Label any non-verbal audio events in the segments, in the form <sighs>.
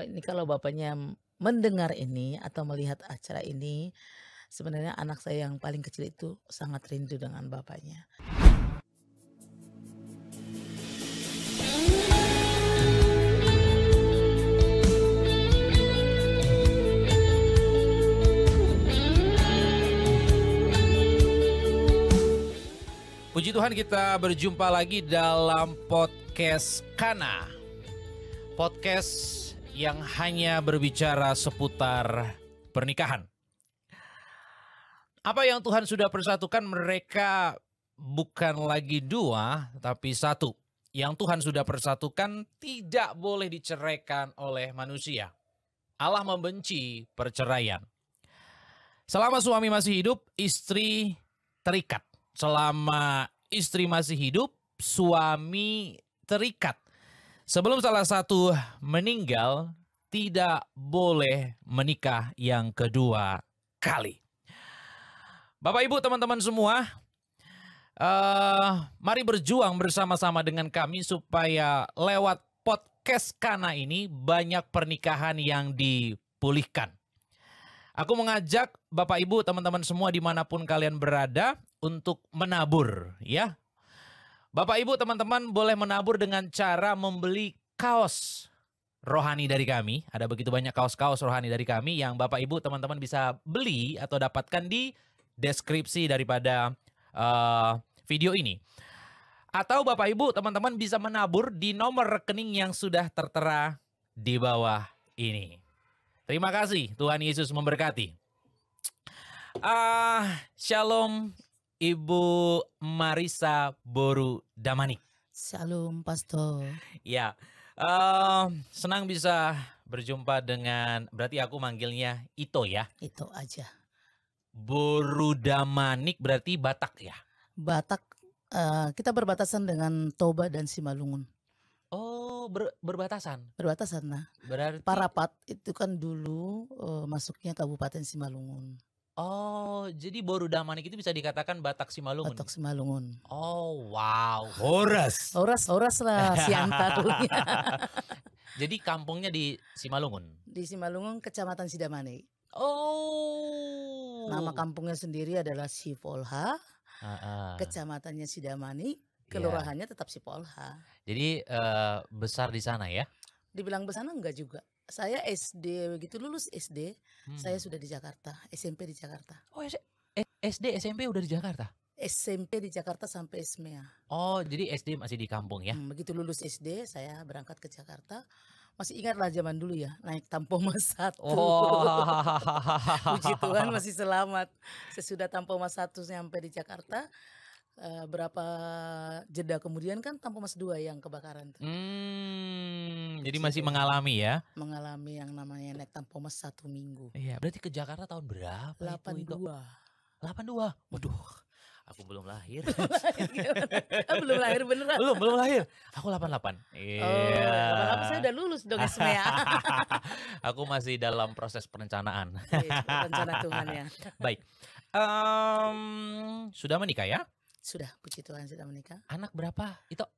Oh, ini kalau bapaknya mendengar ini atau melihat acara ini, sebenarnya anak saya yang paling kecil itu sangat rindu dengan bapaknya. Puji Tuhan kita berjumpa lagi dalam podcast Kana. Podcast yang hanya berbicara seputar pernikahan. Apa yang Tuhan sudah persatukan mereka bukan lagi dua tapi satu. Yang Tuhan sudah persatukan tidak boleh diceraikan oleh manusia. Allah membenci perceraian. Selama suami masih hidup, istri terikat. Selama istri masih hidup, suami terikat Sebelum salah satu meninggal, tidak boleh menikah yang kedua kali. Bapak, ibu, teman-teman semua, uh, mari berjuang bersama-sama dengan kami supaya lewat podcast Kana ini banyak pernikahan yang dipulihkan. Aku mengajak Bapak Ibu, teman-teman semua dimanapun kalian berada untuk menabur ya. Bapak Ibu teman-teman boleh menabur dengan cara membeli kaos rohani dari kami. Ada begitu banyak kaos-kaos rohani dari kami yang Bapak Ibu teman-teman bisa beli atau dapatkan di deskripsi daripada uh, video ini. Atau Bapak Ibu teman-teman bisa menabur di nomor rekening yang sudah tertera di bawah ini. Terima kasih Tuhan Yesus memberkati. uh, shalom Ibu Marisa Boru Damani. Salam Pastor. Ya, uh, senang bisa berjumpa dengan berarti aku manggilnya Ito ya. Ito aja. Boru Damanik berarti Batak ya. Batak. Uh, kita berbatasan dengan Toba dan Simalungun. Oh, ber, berbatasan. Berbatasan nah. Berarti Parapat itu kan dulu uh, masuknya Kabupaten Simalungun. Oh, jadi Borudamanik itu bisa dikatakan Batak Simalungun. Batak Simalungun. Oh, wow. Horas. Horas, horas lah <laughs> siang taruhnya. <laughs> jadi kampungnya di Simalungun. Di Simalungun, Kecamatan Sidamani. Oh. Nama kampungnya sendiri adalah Sipolha. Uh -uh. Kecamatannya Sidamani, iya. kelurahannya yeah. tetap Sipolha. Jadi uh, besar di sana ya? Dibilang besar enggak juga saya SD begitu lulus SD hmm. saya sudah di Jakarta SMP di Jakarta oh eh, SD SMP udah di Jakarta SMP di Jakarta sampai SMA e oh jadi SD masih di kampung ya hmm, begitu lulus SD saya berangkat ke Jakarta masih ingatlah zaman dulu ya naik mas satu oh. <laughs> puji Tuhan masih <laughs> selamat sesudah mas satu sampai di Jakarta uh, berapa jeda kemudian kan Tanpa Mas dua yang kebakaran tuh. Hmm, jadi gitu masih mengalami ya? Mengalami yang namanya naik Tanpa Mas satu minggu. Iya, berarti ke Jakarta tahun berapa delapan dua delapan dua Waduh, aku belum lahir. belum lahir beneran. Belum, belum lahir. Aku delapan Iya. Yeah. Oh, 88 saya udah lulus dong SMA. <laughs> aku masih dalam proses perencanaan. Iya, rencana Tuhan ya. <laughs> Baik. Um, sudah menikah ya? Sudah, puji Tuhan sudah menikah. Anak berapa? Itu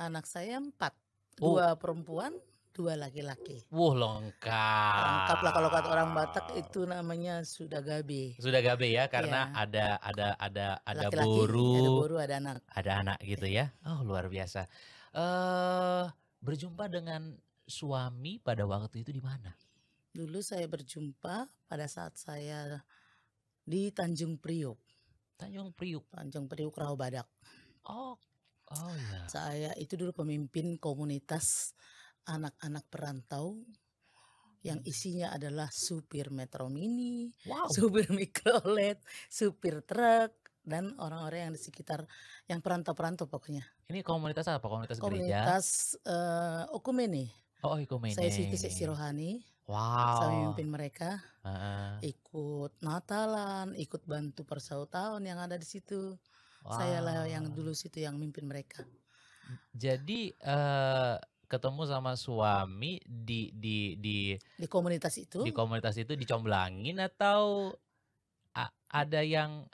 anak saya empat, oh. dua perempuan, dua laki-laki. Wah lengkap. Lengkap kalau kata orang Batak itu namanya sudah gabe. Sudah gabe ya karena ya. ada ada ada ada laki -laki, ada buru ada anak. Ada anak gitu ya. Oh luar biasa. Eh uh, berjumpa dengan suami pada waktu itu di mana? Dulu saya berjumpa pada saat saya di Tanjung Priok. Tanjung Priuk. Tanjung Priuk Rawa Badak. Oh. Oh ya. Saya itu dulu pemimpin komunitas anak-anak perantau yang hmm. isinya adalah supir metro mini, wow. supir mikrolet, supir truk dan orang-orang yang di sekitar yang perantau-perantau pokoknya. Ini komunitas apa? Komunitas, komunitas gereja? Komunitas uh, Okumene. Oh, Okumene. Saya situ seksi rohani. Wow. memimpin mereka Heeh. ikut Natalan, ikut bantu tahun yang ada di situ. Saya lah yang dulu situ yang mimpin mereka. Jadi eh ketemu sama suami di di di Di komunitas itu di komunitas itu dicomblangin atau ada yang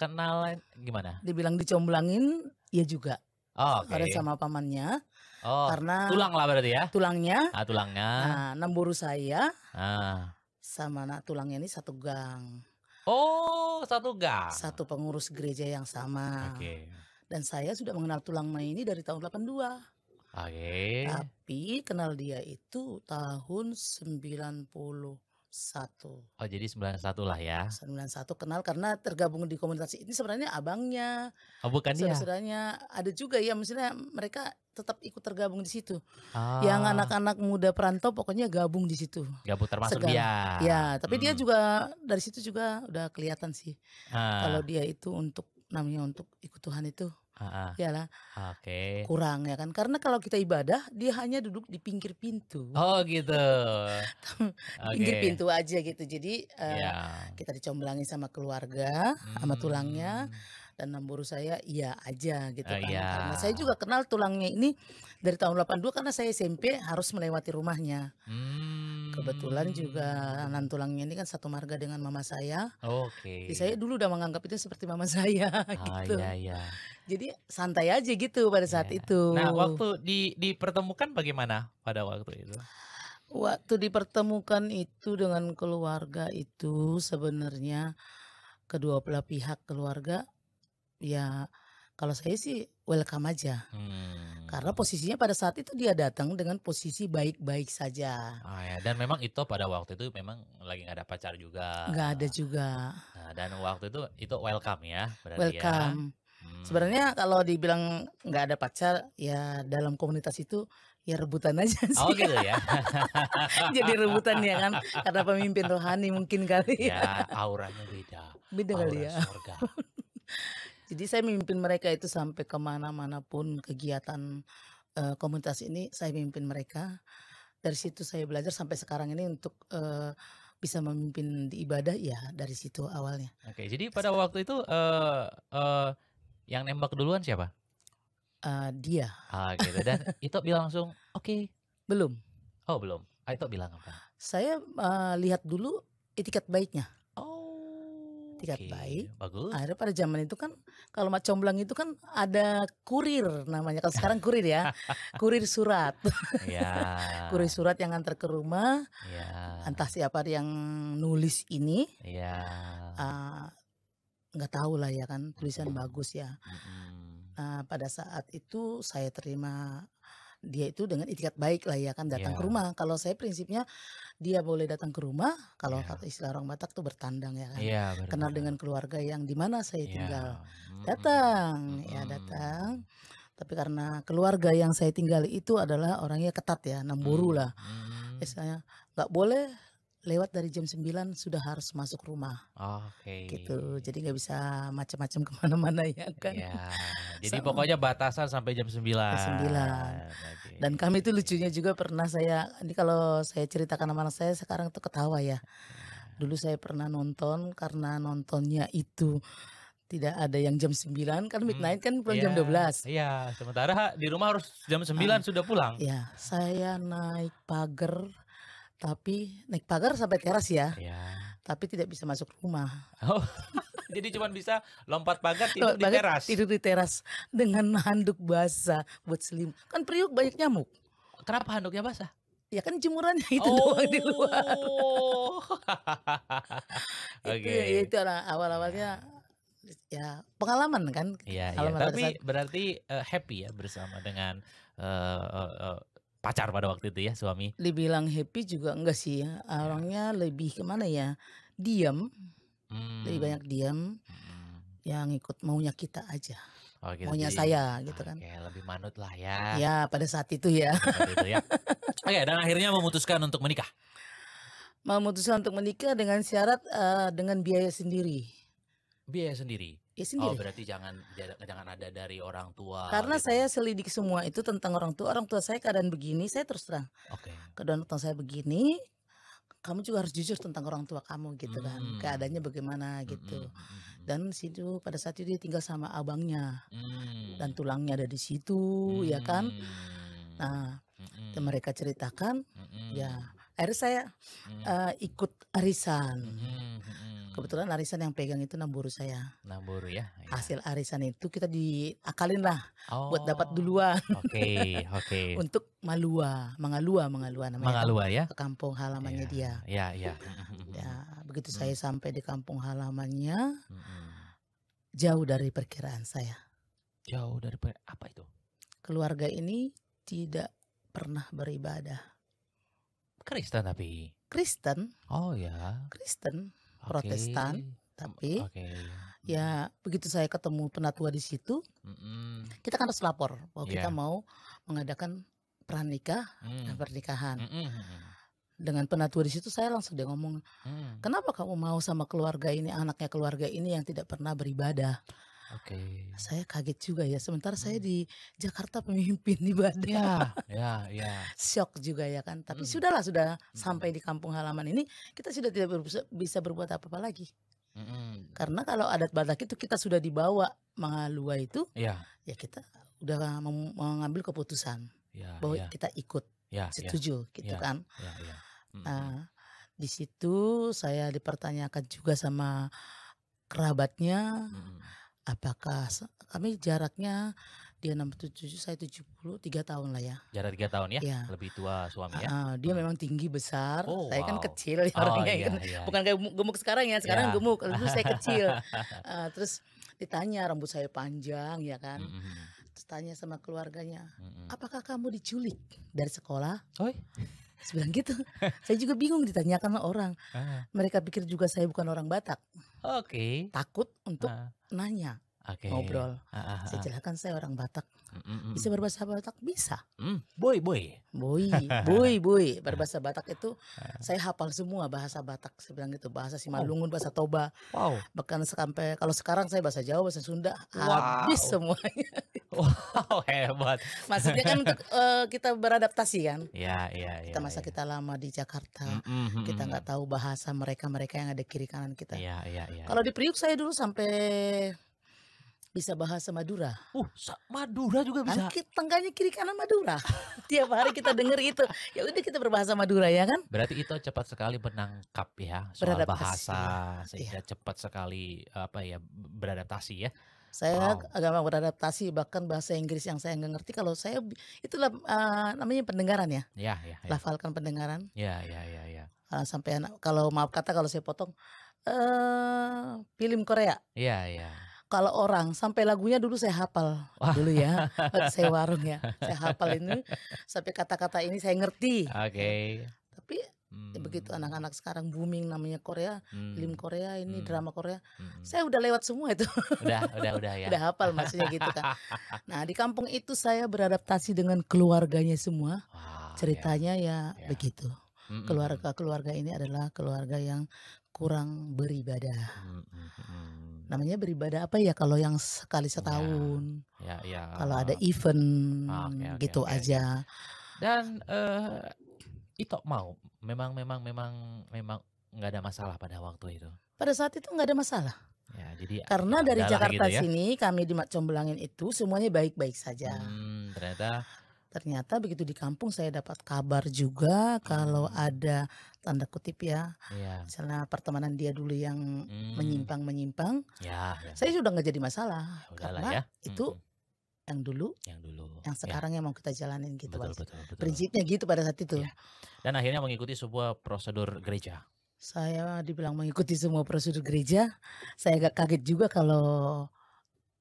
kenalan gimana? dibilang dicomblangin, ya juga. Oh, Oke. Ada sama pamannya, Oh, karena tulang lah berarti ya. Tulangnya. Ah, tulangnya. Nah, buru saya. Ah. Sama anak tulangnya ini satu gang. Oh, satu gang. Satu pengurus gereja yang sama. Oke. Okay. Dan saya sudah mengenal tulang tulangnya ini dari tahun 82. Oke. Okay. Tapi kenal dia itu tahun 90 Oh jadi 91 lah ya. 91 kenal karena tergabung di komunitas ini sebenarnya abangnya. Oh bukan dia. sebenarnya ada juga ya maksudnya mereka tetap ikut tergabung di situ. Ah. Yang oh. anak-anak muda perantau pokoknya gabung di situ. Gabung termasuk dia. Ya, tapi hmm. dia juga dari situ juga udah kelihatan sih. Ah. Kalau dia itu untuk namanya untuk ikut Tuhan itu Ah, ya lah. Oke. Okay. Kurang ya kan? Karena kalau kita ibadah dia hanya duduk di pinggir pintu. Oh gitu. okay. pintu aja gitu. Jadi uh, eh, yeah. kita dicomblangin sama keluarga, hmm. sama tulangnya hmm. dan namburu saya iya aja gitu uh, kan. Yeah. Karena saya juga kenal tulangnya ini dari tahun 82 karena saya SMP harus melewati rumahnya. Hmm. Kebetulan hmm. juga nan tulangnya ini kan satu marga dengan mama saya. Oke. Okay. Saya dulu udah menganggap itu seperti mama <laughs> saya ah, gitu. Iya, iya. Jadi santai aja gitu pada iya. saat itu. Nah, waktu di dipertemukan bagaimana pada waktu itu? Waktu dipertemukan itu dengan keluarga itu sebenarnya kedua belah pihak keluarga ya kalau saya sih welcome aja. Hmm. Karena posisinya pada saat itu dia datang dengan posisi baik-baik saja. Ah, ya. Dan memang itu pada waktu itu memang lagi nggak ada pacar juga. Nggak ada juga. Nah, dan waktu itu itu welcome ya. ya. Welcome. Ya. Hmm. Sebenarnya kalau dibilang nggak ada pacar, ya dalam komunitas itu ya rebutan aja <laughs> oh, sih. Oh gitu ya. <laughs> Jadi rebutan ya kan karena pemimpin rohani mungkin kali ya. ya auranya beda. Beda Aura kali ya. Surga. <laughs> Jadi saya memimpin mereka itu sampai kemana-mana pun kegiatan uh, komunitas ini saya memimpin mereka. Dari situ saya belajar sampai sekarang ini untuk uh, bisa memimpin di ibadah ya dari situ awalnya. Oke, jadi pada Terus, waktu itu uh, uh, yang nembak duluan siapa? Uh, dia. Ah gitu. Dan <laughs> itu bilang langsung, oke. Okay. Belum. Oh belum. Ah, itu bilang apa? Saya uh, lihat dulu etiket baiknya tiket okay, bayi. Bagus. Akhirnya pada zaman itu kan kalau mak comblang itu kan ada kurir namanya. Kalau sekarang kurir ya. <laughs> kurir surat. Yeah. <laughs> kurir surat yang antar ke rumah. Yeah. Entah siapa yang nulis ini. Yeah. Iya. nggak uh, tahu lah ya kan tulisan bagus ya. Hmm. Nah, pada saat itu saya terima dia itu dengan itikat baik lah ya kan iya. datang yeah. ke rumah. Kalau saya prinsipnya dia boleh datang ke rumah iya. kalau yeah. kata istilah orang Batak tuh bertandang ya kan. Yeah, iya, Kenal dengan keluarga yang di mana saya yeah. tinggal. Datang mm -hmm. ya datang. Tapi karena keluarga yang saya tinggal itu adalah orangnya ketat ya, namburu hmm. lah. Mm -hmm. Misalnya nggak boleh lewat dari jam 9 sudah harus masuk rumah. Oke. Okay. Gitu. Jadi nggak bisa macam-macam <laughs> kemana-mana ya kan. Ya. Jadi pokoknya batasan sampai jam 9. 9. Okay. Dan kami itu lucunya juga pernah saya ini kalau saya ceritakan sama anak saya sekarang tuh ketawa ya. Iya. Dulu saya pernah nonton karena nontonnya itu tidak ada yang jam 9 kan hmm. midnight hmm, kan pulang yeah, jam 12. Iya, yeah. sementara di rumah harus jam 9 ah, sudah pulang. Iya, yeah. saya naik pagar tapi naik pagar sampai teras ya. ya. Tapi tidak bisa masuk rumah. Oh. <laughs> Jadi cuma bisa lompat pagar tidur lompat di teras. Tidur di teras dengan handuk basah buat selim. Kan periuk banyak nyamuk. Kenapa handuknya basah? Ya kan jemurannya <laughs> itu oh. doang di oh. luar. <laughs> Oke. okay. Ya, ya itu, itu awal-awalnya iya. ya pengalaman kan. Iya, ya. tapi saat... berarti uh, happy ya bersama dengan uh, uh, uh, pacar pada waktu itu ya suami? Dibilang happy juga enggak sih ya. Iya. Orangnya ya. lebih kemana ya? Diam. Hmm. Lebih banyak diam. Hmm. Yang ikut maunya kita aja. Oh, gitu. Maunya Jadi, saya gitu okay, kan. Oke, lebih manut lah ya. Iya, ya, pada saat itu ya. ya. <laughs> Oke, okay, dan akhirnya memutuskan untuk menikah. Memutuskan untuk menikah dengan syarat uh, dengan biaya sendiri. Biaya sendiri ya oh, sendiri. Oh berarti jangan jangan ada dari orang tua. Karena gitu. saya selidik semua itu tentang orang tua. Orang tua saya keadaan begini, saya terus terang. Oke. Okay. Keadaan orang tua saya begini, kamu juga harus jujur tentang orang tua kamu gitu kan mm. keadaannya bagaimana gitu mm. dan situ pada saat itu dia tinggal sama abangnya mm. dan tulangnya ada di situ ya kan nah dan mereka ceritakan ya akhirnya saya uh, ikut arisan kebetulan arisan yang pegang itu Namburu saya. Namburu ya. ya. Hasil arisan itu kita diakalin lah oh, buat dapat oh, duluan. Oke, <laughs> oke. Okay. Untuk Malua, Mangalua, Mangalua namanya. Mangalua ya. Ke kampung halamannya yeah, dia. Ya, ya. ya, begitu hmm. saya sampai di kampung halamannya hmm. jauh dari perkiraan saya. Jauh dari per... apa itu? Keluarga ini tidak pernah beribadah. Kristen tapi Kristen. Oh ya. Kristen. Protestan tapi okay. ya hmm. begitu saya ketemu penatua di situ hmm kita kan harus lapor bahwa yeah. kita mau mengadakan pernikah mm. dan eh, pernikahan hmm dengan penatua di situ saya langsung dia ngomong mm. kenapa kamu mau sama keluarga ini anaknya keluarga ini yang tidak pernah beribadah Oke. Okay. Saya kaget juga ya. Sementara hmm. saya di Jakarta pemimpin ibadah. Iya, ya, ya, ya. <laughs> Shock juga ya kan. Tapi hmm. sudahlah sudah hmm. sampai di kampung halaman ini kita sudah tidak bisa berbuat apa-apa lagi. Hmm. Karena kalau adat Batak itu kita sudah dibawa mengalua itu, ya, ya kita udah mengambil keputusan ya, bahwa ya. kita ikut, ya, setuju, ya. gitu ya, kan. Ya, ya. Hmm. di situ saya dipertanyakan juga sama kerabatnya. Hmm Apakah kami jaraknya dia 67 saya 70 tiga tahun lah ya. Jarak tiga tahun ya? ya. Lebih tua suami ya. Uh, dia hmm. memang tinggi besar, oh, saya kan wow. kan kecil ya oh, orangnya iya, kan. Iya. Bukan kayak gemuk sekarang ya, iya. sekarang yeah. gemuk, dulu saya <laughs> kecil. Uh, terus ditanya rambut saya panjang ya kan. Mm -hmm. Terus tanya sama keluarganya, mm -hmm. "Apakah kamu diculik dari sekolah?" Oi. Saya bilang gitu. saya juga bingung ditanyakan orang. Ah. Mereka pikir juga saya bukan orang Batak. Oke. Okay. Takut untuk ah. nanya okay. ngobrol. Ah, saya jelaskan saya orang Batak. Mm, mm, mm. Bisa berbahasa Batak bisa. Mm. Boy, boy. Boy, <laughs> boy, boy. Berbahasa Batak itu saya hafal semua bahasa Batak. Saya bilang gitu, bahasa Simalungun, bahasa Toba. Wow. Bahkan sampai kalau sekarang saya bahasa Jawa, bahasa Sunda wow. habis semuanya. <laughs> wow, hebat. Maksudnya kan untuk uh, <laughs> kita beradaptasi kan? Iya, iya, iya. Kita masa ya. kita lama di Jakarta, mm, mm, kita nggak tahu bahasa mereka-mereka yang ada kiri kanan kita. Iya, iya, iya. Kalau ya. di Priuk saya dulu sampai bisa bahasa Madura. Uh, Madura juga bisa. Angkit tangganya kiri kanan Madura. <laughs> Tiap hari kita dengar itu. Ya udah kita berbahasa Madura ya kan? Berarti itu cepat sekali menangkap ya soal beradaptasi. bahasa sehingga iya. cepat sekali apa ya beradaptasi ya. Saya wow. agama beradaptasi bahkan bahasa Inggris yang saya nggak ngerti kalau saya itulah uh, namanya pendengaran ya. Iya, iya. Ya. Lafalkan pendengaran. Iya, iya, iya, iya. Uh, sampai anak, kalau maaf kata kalau saya potong eh uh, film Korea. Iya, iya kalau orang sampai lagunya dulu saya hafal Wah. dulu ya <laughs> saya warung ya saya hafal ini sampai kata-kata ini saya ngerti oke okay. tapi ya hmm. ya begitu anak-anak sekarang booming namanya Korea hmm. film Korea ini hmm. drama Korea hmm. saya udah lewat semua itu udah udah udah ya udah hafal maksudnya gitu kan <laughs> nah di kampung itu saya beradaptasi dengan keluarganya semua wow, ceritanya ya, ya, ya. begitu hmm, hmm, keluarga hmm. keluarga ini adalah keluarga yang kurang beribadah. -hmm namanya beribadah apa ya kalau yang sekali iya, setahun ya, ya, ya. kalau ada event okay, ah, okay, gitu okay. aja dan uh, itu mau memang memang memang memang nggak ada masalah pada waktu itu pada saat itu nggak ada masalah Ya, jadi ya karena ya dari Jakarta gitu ya. sini kami di Mat itu semuanya baik-baik saja. Hmm, ternyata ternyata begitu di kampung saya dapat kabar juga kalau hmm. ada tanda kutip ya, yeah. pertemanan dia dulu yang hmm. menyimpang menyimpang, yeah, yeah. saya sudah nggak jadi masalah ya, karena ya. itu hmm. yang dulu, yang dulu, yang ya. sekarang yang mau kita jalanin gitu, betul, betul, betul. prinsipnya gitu pada saat itu. Iya. Dan akhirnya mengikuti sebuah prosedur gereja. Saya dibilang mengikuti semua prosedur gereja, saya agak kaget juga kalau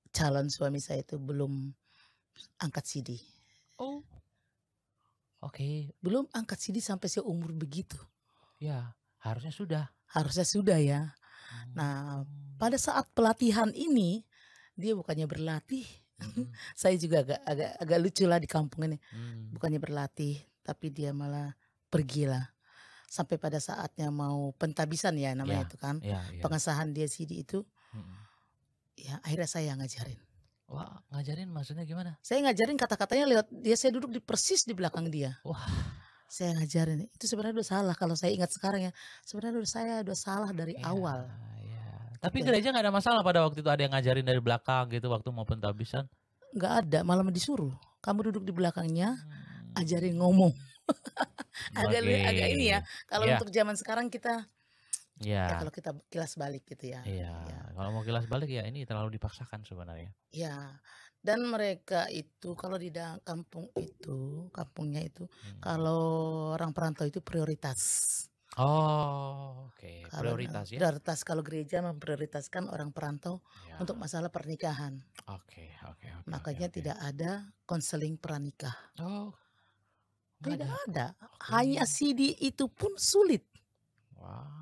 calon suami saya itu belum angkat CD. Oh. Oke. Okay. Belum angkat CD sampai seumur begitu. Ya, harusnya sudah. Harusnya sudah ya. Nah, hmm. Nah, pada saat pelatihan ini dia bukannya berlatih. Hmm. <laughs> Saya juga agak agak agak lucu lah di kampung ini. Hmm. Bukannya berlatih, tapi dia malah pergilah sampai pada saatnya mau pentabisan ya namanya ya, itu kan ya, ya. pengesahan dia CD itu hmm. ya akhirnya saya ngajarin Wah, ngajarin maksudnya gimana? Saya ngajarin kata-katanya lewat dia saya duduk di persis di belakang dia. Wah. Saya ngajarin. Itu sebenarnya udah salah kalau saya ingat sekarang ya. Sebenarnya udah saya udah salah dari ya, awal. Ya. Tapi gitu. gereja nggak ada masalah pada waktu itu ada yang ngajarin dari belakang gitu waktu mau pentabisan. Nggak ada, malah disuruh. Kamu duduk di belakangnya, hmm. ajarin ngomong. <laughs> agak okay. agak ini ya. Kalau ya. untuk zaman sekarang kita Yeah. Ya. kalau kita kilas balik gitu ya. Iya. Ya. Kalau mau kilas balik ya ini terlalu dipaksakan sebenarnya. Iya. Dan mereka itu kalau di kampung itu, kampungnya itu hmm. kalau orang perantau itu prioritas. Oh, oke. Okay. Prioritas ya. Prioritas kalau gereja memprioritaskan orang perantau yeah. untuk masalah pernikahan. Oke, okay, oke, okay, oke. Okay, Makanya okay, tidak ada konseling pernikah Oh. Tidak ada. ada. Hanya CD itu pun sulit.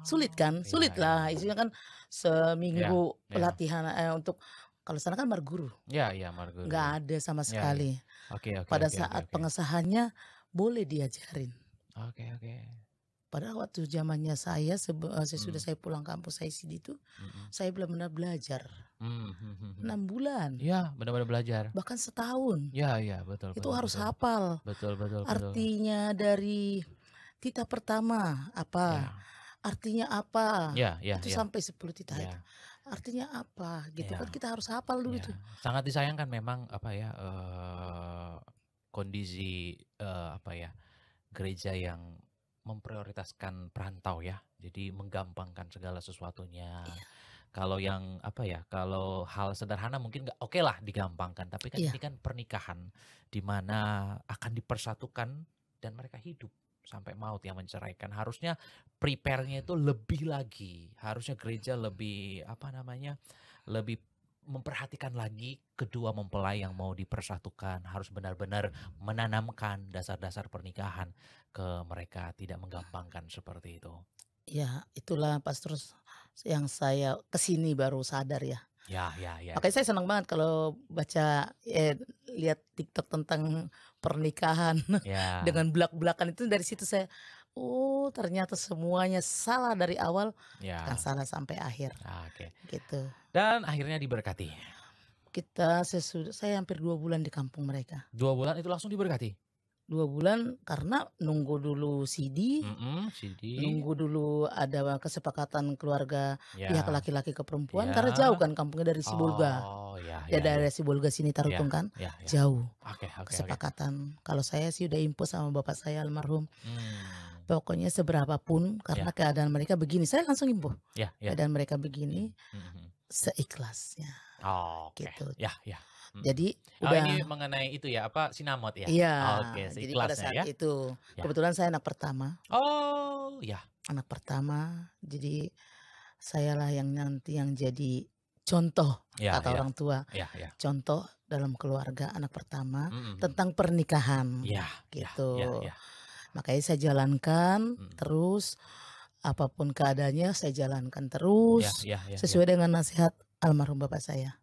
Sulit kan? Iya, iya. Sulit lah. Isinya kan iya, seminggu pelatihan eh, untuk kalau sana kan marguru. Ya, ya marguru. Nggak ada sama sekali. Oke, ya, okay, okay, Pada okay, saat okay, okay. pengesahannya boleh diajarin. Oke, okay, oke. Okay. Pada waktu zamannya saya, saya eh, hmm. sudah saya pulang kampus saya sih itu, hmm. saya benar-benar belajar. enam hmm, hmm, hmm, hmm, Enam bulan. Ya, benar-benar belajar. Bahkan setahun. Ya, ya, betul. Itu betul, harus betul. hafal. Betul, betul. betul Artinya dari kita pertama apa? Ya artinya apa ya, ya, itu ya. sampai 10 titah ya. artinya apa gitu ya. kan kita harus hafal dulu ya. itu. sangat disayangkan memang apa ya uh, kondisi uh, apa ya gereja yang memprioritaskan perantau ya jadi menggampangkan segala sesuatunya ya. kalau yang apa ya kalau hal sederhana mungkin enggak oke okay lah digampangkan tapi kan ya. ini kan pernikahan di mana akan dipersatukan dan mereka hidup sampai maut yang menceraikan. Harusnya prepare-nya itu lebih lagi. Harusnya gereja lebih apa namanya? lebih memperhatikan lagi kedua mempelai yang mau dipersatukan harus benar-benar menanamkan dasar-dasar pernikahan ke mereka tidak menggampangkan seperti itu. Ya, itulah Pastor yang saya kesini baru sadar ya. Ya, ya, ya. Makanya ya. saya senang banget kalau baca eh, lihat TikTok tentang pernikahan <laughs> ya. dengan belak-belakan itu dari situ saya oh ternyata semuanya salah dari awal ya. kan salah sampai akhir. Ah, Oke. Okay. Gitu. Dan akhirnya diberkati. Kita sesudah saya hampir dua bulan di kampung mereka. Dua bulan itu langsung diberkati? dua bulan karena nunggu dulu CD, mm -hmm, CD. nunggu dulu ada kesepakatan keluarga yeah. pihak laki-laki ke perempuan yeah. karena jauh kan kampungnya dari Sibolga, oh, yeah, ya yeah. Ya, ya, ya. dari Sibolga sini Tarutung yeah, kan yeah, yeah. jauh okay, okay, kesepakatan. Okay. Kalau saya sih udah info sama bapak saya almarhum, mm. pokoknya seberapapun karena yeah. keadaan mereka begini, saya langsung info yeah, yeah. keadaan mereka begini mm -hmm. seikhlasnya, oh, okay. gitu. Yeah, yeah. Hmm. Jadi oh, udah ini mengenai itu ya apa sinamot ya? Iya. Oh, Oke, okay. jadi pada saat ya? itu ya. kebetulan saya anak pertama. Oh, ya. Anak pertama. Jadi saya lah yang nanti yang jadi contoh ya, kata ya. orang tua. Ya, ya. Contoh dalam keluarga anak pertama mm -hmm. tentang pernikahan. Ya, ya, gitu. Ya, ya, Makanya saya jalankan mm. terus apapun keadaannya saya jalankan terus ya, ya, ya, ya. sesuai ya. dengan nasihat almarhum bapak saya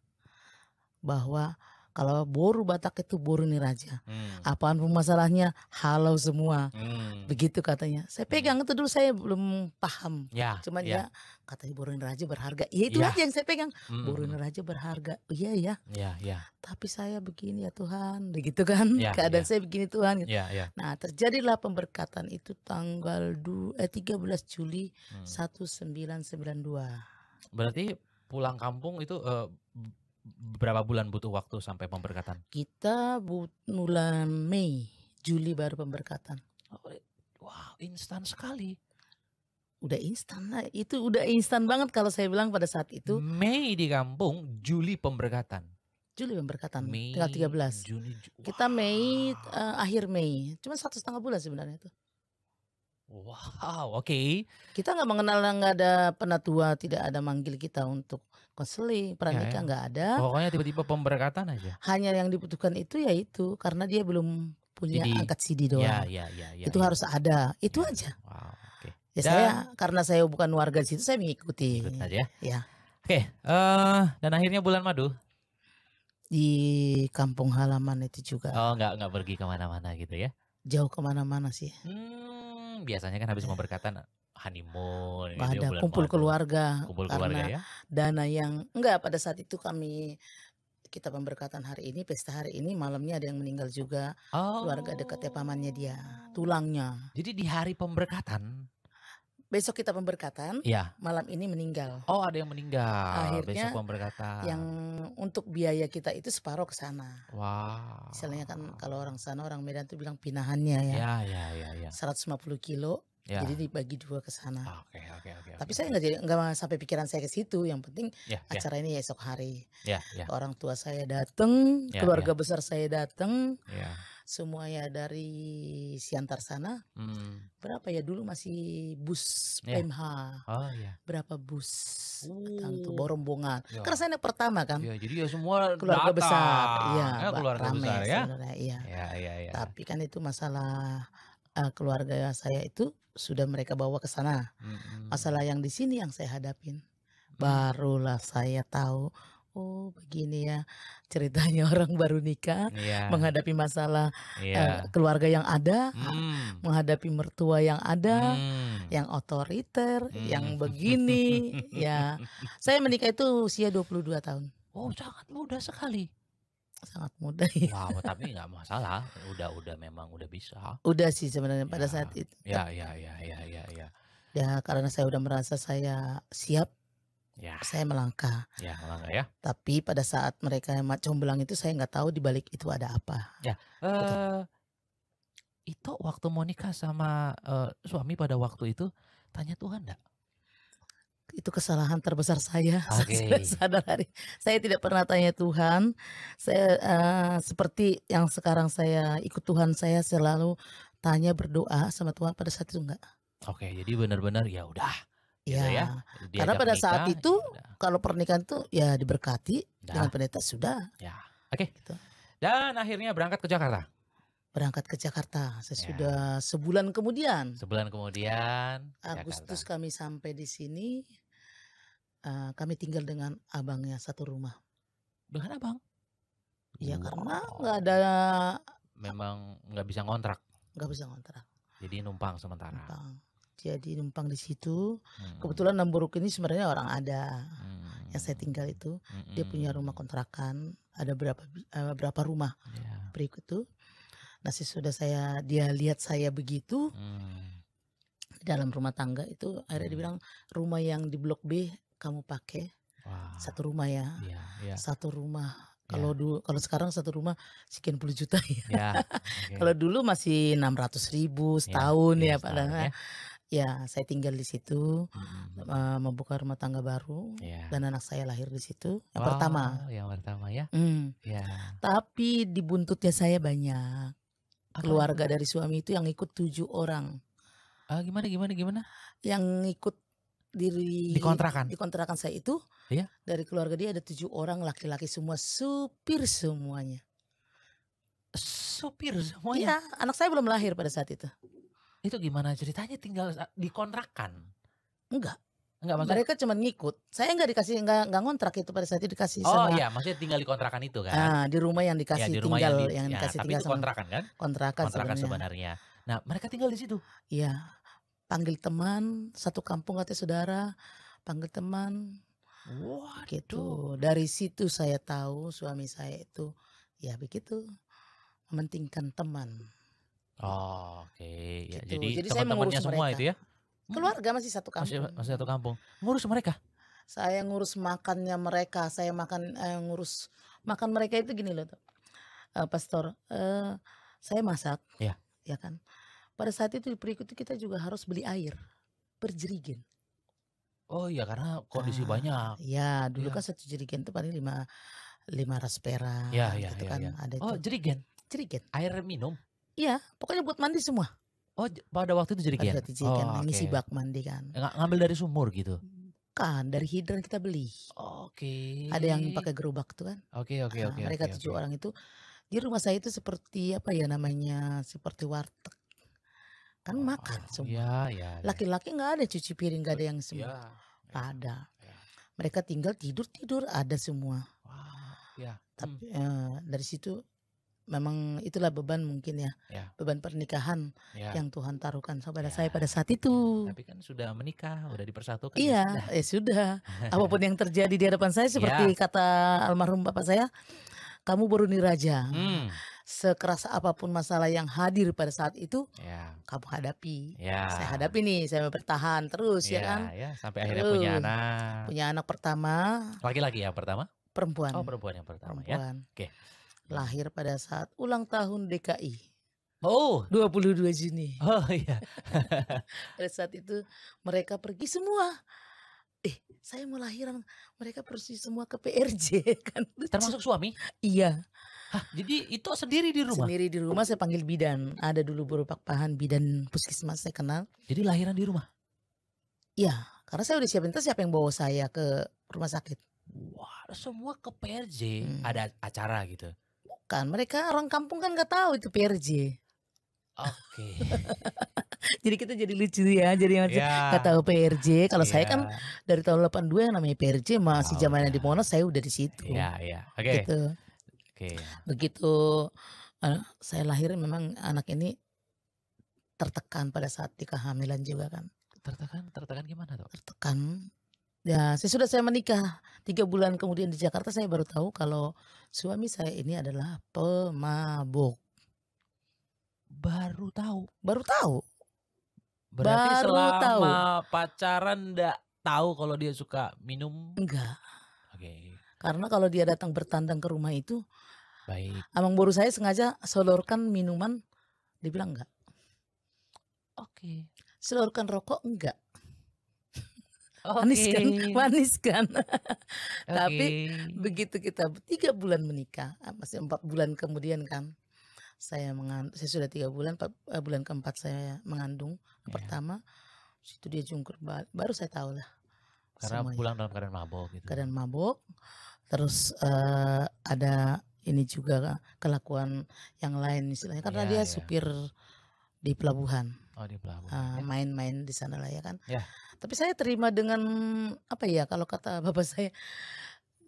bahwa kalau boru Batak itu boru raja. Hmm. Apaan pun masalahnya halau semua. Hmm. Begitu katanya. Saya hmm. pegang hmm. itu dulu saya belum paham. Ya, Cuman ya, ya katanya boru nih raja berharga. Ya itu ya. aja yang saya pegang. Hmm. Boru raja berharga. Oh, iya ya. Ya, ya. Tapi saya begini ya Tuhan, begitu kan? Ya, <laughs> Keadaan ya. saya begini Tuhan. Gitu. Ya, ya. Nah, terjadilah pemberkatan itu tanggal du eh 13 Juli hmm. 1992. Berarti pulang kampung itu uh, berapa bulan butuh waktu sampai pemberkatan? Kita bulan Mei, Juli baru pemberkatan. Oh, eh, wow, instan sekali. Udah instan lah, itu udah instan banget kalau saya bilang pada saat itu. Mei di kampung, Juli pemberkatan. Juli pemberkatan, Mei, tanggal 13. Juni, Kita Mei, uh, akhir Mei. Cuma satu setengah bulan sebenarnya itu. Wow, oke. Okay. Kita nggak mengenal nggak ada penatua, tidak ada manggil kita untuk konseling, pernikah ya, ya. nggak ada. Pokoknya tiba-tiba pemberkatan aja. Hanya yang dibutuhkan itu ya itu, karena dia belum punya CD. angkat CD ya, doang. Ya, ya, ya, ya, itu ya. harus ada, itu ya. aja. Wow, okay. Ya dan, saya karena saya bukan warga di situ saya mengikuti. Ikut aja. Ya. ya. Oke, okay, uh, eh, dan akhirnya bulan madu di kampung halaman itu juga. Oh, nggak nggak pergi kemana-mana gitu ya? Jauh kemana-mana sih. Hmm biasanya kan habis pemberkatan honeymoon pada gitu, kumpul Muhammad, keluarga kumpul karena keluarga ya? dana yang enggak pada saat itu kami kita pemberkatan hari ini pesta hari ini malamnya ada yang meninggal juga oh. keluarga dekatnya oh. pamannya dia tulangnya jadi di hari pemberkatan besok kita pemberkatan, ya. malam ini meninggal. Oh, ada yang meninggal. Akhirnya besok pemberkatan. Yang untuk biaya kita itu separuh ke sana. Wow. Misalnya kan kalau orang sana orang Medan tuh bilang pinahannya ya. Ya, ya, ya, ya. 150 kilo. Ya. Jadi dibagi dua ke sana. Ah, oke, okay, oke, okay, oke. Okay, Tapi okay. saya nggak nggak sampai pikiran saya ke situ. Yang penting yeah, iya. acara ini ini esok hari. Yeah, yeah. Orang tua saya datang, yeah, keluarga yeah. besar saya datang. Yeah semua ya dari Siantar sana. Hmm. Berapa ya dulu masih bus yeah. PMH. Oh, yeah. Berapa bus uh. tentu oh. borombongan. Yeah. Karena saya pertama kan. Yeah, jadi ya semua keluarga data. besar. ya, ya, keluarga rame, besar ya. Iya. ya. iya. Ya, ya, ya. Tapi kan itu masalah uh, keluarga saya itu sudah mereka bawa ke sana. Hmm. hmm. Masalah yang di sini yang saya hadapin. Hmm. Barulah saya tahu Oh begini ya ceritanya <laughs> orang baru nikah yeah. menghadapi masalah yeah. Iya. uh, keluarga yang ada, mm. menghadapi mertua yang ada, mm. yang otoriter, mm. yang hmm. begini. ya, <laughs> saya menikah itu usia 22 tahun. Oh sangat muda sekali. Sangat muda <laughs> ya. Wow tapi nggak masalah, udah udah memang udah bisa. Udah sih sebenarnya ya. pada iya. saat itu. Ya ya ya ya ya. Ya karena saya udah merasa saya siap Ya. Saya melangkah. Ya, melangkah ya. Tapi pada saat mereka yang comblang itu saya nggak tahu di balik itu ada apa. Ya. Uh, eh, itu waktu Monica sama uh, suami pada waktu itu tanya Tuhan enggak? Itu kesalahan terbesar saya. Okay. <laughs> Saya sadar hari. Saya tidak pernah tanya Tuhan. Saya uh, seperti yang sekarang saya ikut Tuhan saya selalu tanya berdoa sama Tuhan pada saat itu enggak. Oke, jadi benar-benar ya udah Ya, gitu ya. ya. karena pada menikah, saat itu ya, kalau pernikahan itu ya diberkati dengan pendeta sudah. Ya. Oke. Okay. Gitu. Dan akhirnya berangkat ke Jakarta. Berangkat ke Jakarta sesudah ya. sebulan kemudian. Sebulan kemudian. Agustus Jakarta. kami sampai di sini. Uh, kami tinggal dengan abangnya satu rumah. Dengan abang? Iya wow. karena nggak ada. Memang nggak bisa ngontrak. Nggak bisa ngontrak. Jadi numpang sementara. Numpang jadi numpang di situ. Hmm. Kebetulan Namburuk ini sebenarnya orang ada hmm. yang saya hmm. tinggal itu. Hmm. Dia punya hmm. rumah kontrakan, ada berapa uh, berapa rumah yeah. berikut tuh Nah, sudah saya dia lihat saya begitu hmm. dalam rumah tangga itu, akhirnya dibilang hmm. rumah yang di blok B kamu pakai wow. satu rumah ya, yeah, yeah. satu rumah iya. kalau dulu kalau sekarang satu rumah sekian puluh juta ya. ya Okay. <laughs> kalau dulu masih enam ratus ribu iya, setahun ya, iya, ya ya padahal. Ya. Ya, saya tinggal di situ, hmm. uh, membuka rumah tangga baru, yeah. dan anak saya lahir di situ. Yang wow, pertama. Oh, yang pertama ya. Mm. Yeah. Tapi di buntutnya saya banyak. Apa Keluarga dari suami itu yang ikut tujuh orang. Uh, gimana, gimana, gimana? Yang ikut diri dikontrakan. Dikontrakan saya itu. Yeah. Dari keluarga dia ada tujuh orang laki-laki semua, supir semuanya. Supir semuanya. Iya, anak saya belum lahir pada saat itu. Itu gimana ceritanya tinggal ah, dikontrakan? Enggak. Enggak maksudnya. Mereka cuma ngikut. Saya enggak dikasih enggak enggak ngontrak itu pada saat itu dikasih Oh sama, iya, maksudnya tinggal di kontrakan itu kan. Nah, di rumah yang dikasih ya, di rumah tinggal yang, di, yang ya, dikasih tapi tinggal itu sama, kontrakan kan? Kontrakan, kontrakan sebenarnya. sebenarnya. Nah, mereka tinggal di situ. Iya. Panggil teman, satu kampung katanya saudara, panggil teman. Wah, gitu. Dari situ saya tahu suami saya itu ya begitu mementingkan teman. Oh, oke. Okay. Ya, gitu. Jadi, jadi teman saya mengurus semua mereka. itu ya. Hmm. Keluarga masih satu kampung. Masih, masih satu kampung. Ngurus mereka. Saya ngurus makannya mereka, saya makan eh, ngurus makan mereka itu gini loh, uh, pastor. Uh, saya masak. Ya. Ya kan. Pada saat itu berikutnya itu kita juga harus beli air berjerigen. Oh iya karena kondisi ah, banyak. Iya, dulu ya. kan satu jerigen itu paling lima lima raspera. Ya, iya, iya. ya, kan ya. ada Oh jerigen. Jerigen. Air minum. Iya, pokoknya buat mandi semua. Oh, pada waktu itu jadi kian. Pada jadi oh, okay. bak mandi kan. Ng ngambil dari sumur gitu. Kan dari hidran kita beli. Oke. Okay. Ada yang pakai gerobak tuh kan. Oke, oke, nah, oke. mereka okay, tujuh okay. orang itu di rumah saya itu seperti apa ya namanya? Seperti warteg. Kan oh, makan semua. Iya, Laki-laki nggak -laki ada cuci piring, nggak ada yang ya, semua. Ya, ada. Ya. Mereka tinggal tidur-tidur ada semua. Wah, wow, ya. Hmm. Tapi hmm. eh, dari situ memang itulah beban mungkin ya, ya. beban pernikahan ya. yang Tuhan taruhkan kepada ya. saya pada saat itu. Tapi kan sudah menikah, sudah dipersatukan. Iya, ya eh, sudah. Ya sudah. <laughs> Apapun yang terjadi di hadapan saya seperti ya. kata almarhum bapak saya, kamu baru niraja. Hmm. Sekeras apapun masalah yang hadir pada saat itu, ya. kamu hadapi. Ya. Saya hadapi nih, saya bertahan terus ya, ya kan. Ya. Sampai akhirnya punya anak. Punya anak pertama. lagi-lagi yang pertama? Perempuan. Oh perempuan yang pertama ya. perempuan. ya. Oke. Okay lahir pada saat ulang tahun DKI. Oh. 22 Juni. Oh iya. <laughs> Pada saat itu mereka pergi semua. Eh, saya mau lahiran, mereka pergi semua ke PRJ <laughs> kan. Termasuk suami? Iya. Hah, jadi itu sendiri di rumah? Sendiri di rumah saya panggil bidan. Ada dulu berupa pahan bidan puskesmas saya kenal. Jadi lahiran di rumah? Iya, karena saya udah siapin terus siapa yang bawa saya ke rumah sakit. Wah, semua ke PRJ hmm. ada acara gitu kan. Mereka orang kampung kan nggak tahu itu PRJ. Oke. Okay. <laughs> jadi kita jadi lucu ya. Jadi yang yeah. tahu PRJ. Kalau yeah. saya iya. kan dari tahun 82 yang namanya PRJ masih zamannya oh, di Monas saya udah di situ. Iya, yeah, iya. Yeah. Oke. Okay. Gitu. Oke. Okay. Begitu uh, saya lahir memang anak ini tertekan pada saat di kehamilan juga kan. Tertekan, tertekan gimana tuh? Tertekan Ya, sesudah saya menikah tiga bulan kemudian di Jakarta saya baru tahu kalau suami saya ini adalah pemabuk. Baru tahu. Baru tahu. Berarti baru selama tahu. pacaran enggak tahu kalau dia suka minum? Enggak. Oke. Okay. Karena kalau dia datang bertandang ke rumah itu baik. Abang baru saya sengaja seluruhkan minuman, dibilang enggak. Oke. Okay. rokok enggak. Kan? <laughs> Manis kan? Manis kan? okay. Tapi begitu kita tiga bulan menikah, ah, masih empat bulan kemudian kan, saya mengandung, saya sudah tiga bulan, empat, eh, bulan keempat saya mengandung yeah. Iya. pertama, situ dia jungkir baru saya tahu lah. Karena semuanya. pulang dalam keadaan mabok. Gitu. Keadaan mabok, terus uh, ada ini juga kelakuan yang lain istilahnya karena yeah, dia yeah. Iya. supir di pelabuhan. Oh di pelabuhan. Uh, ya. Main-main di sana lah ya kan. Ya. Tapi saya terima dengan apa ya kalau kata bapak saya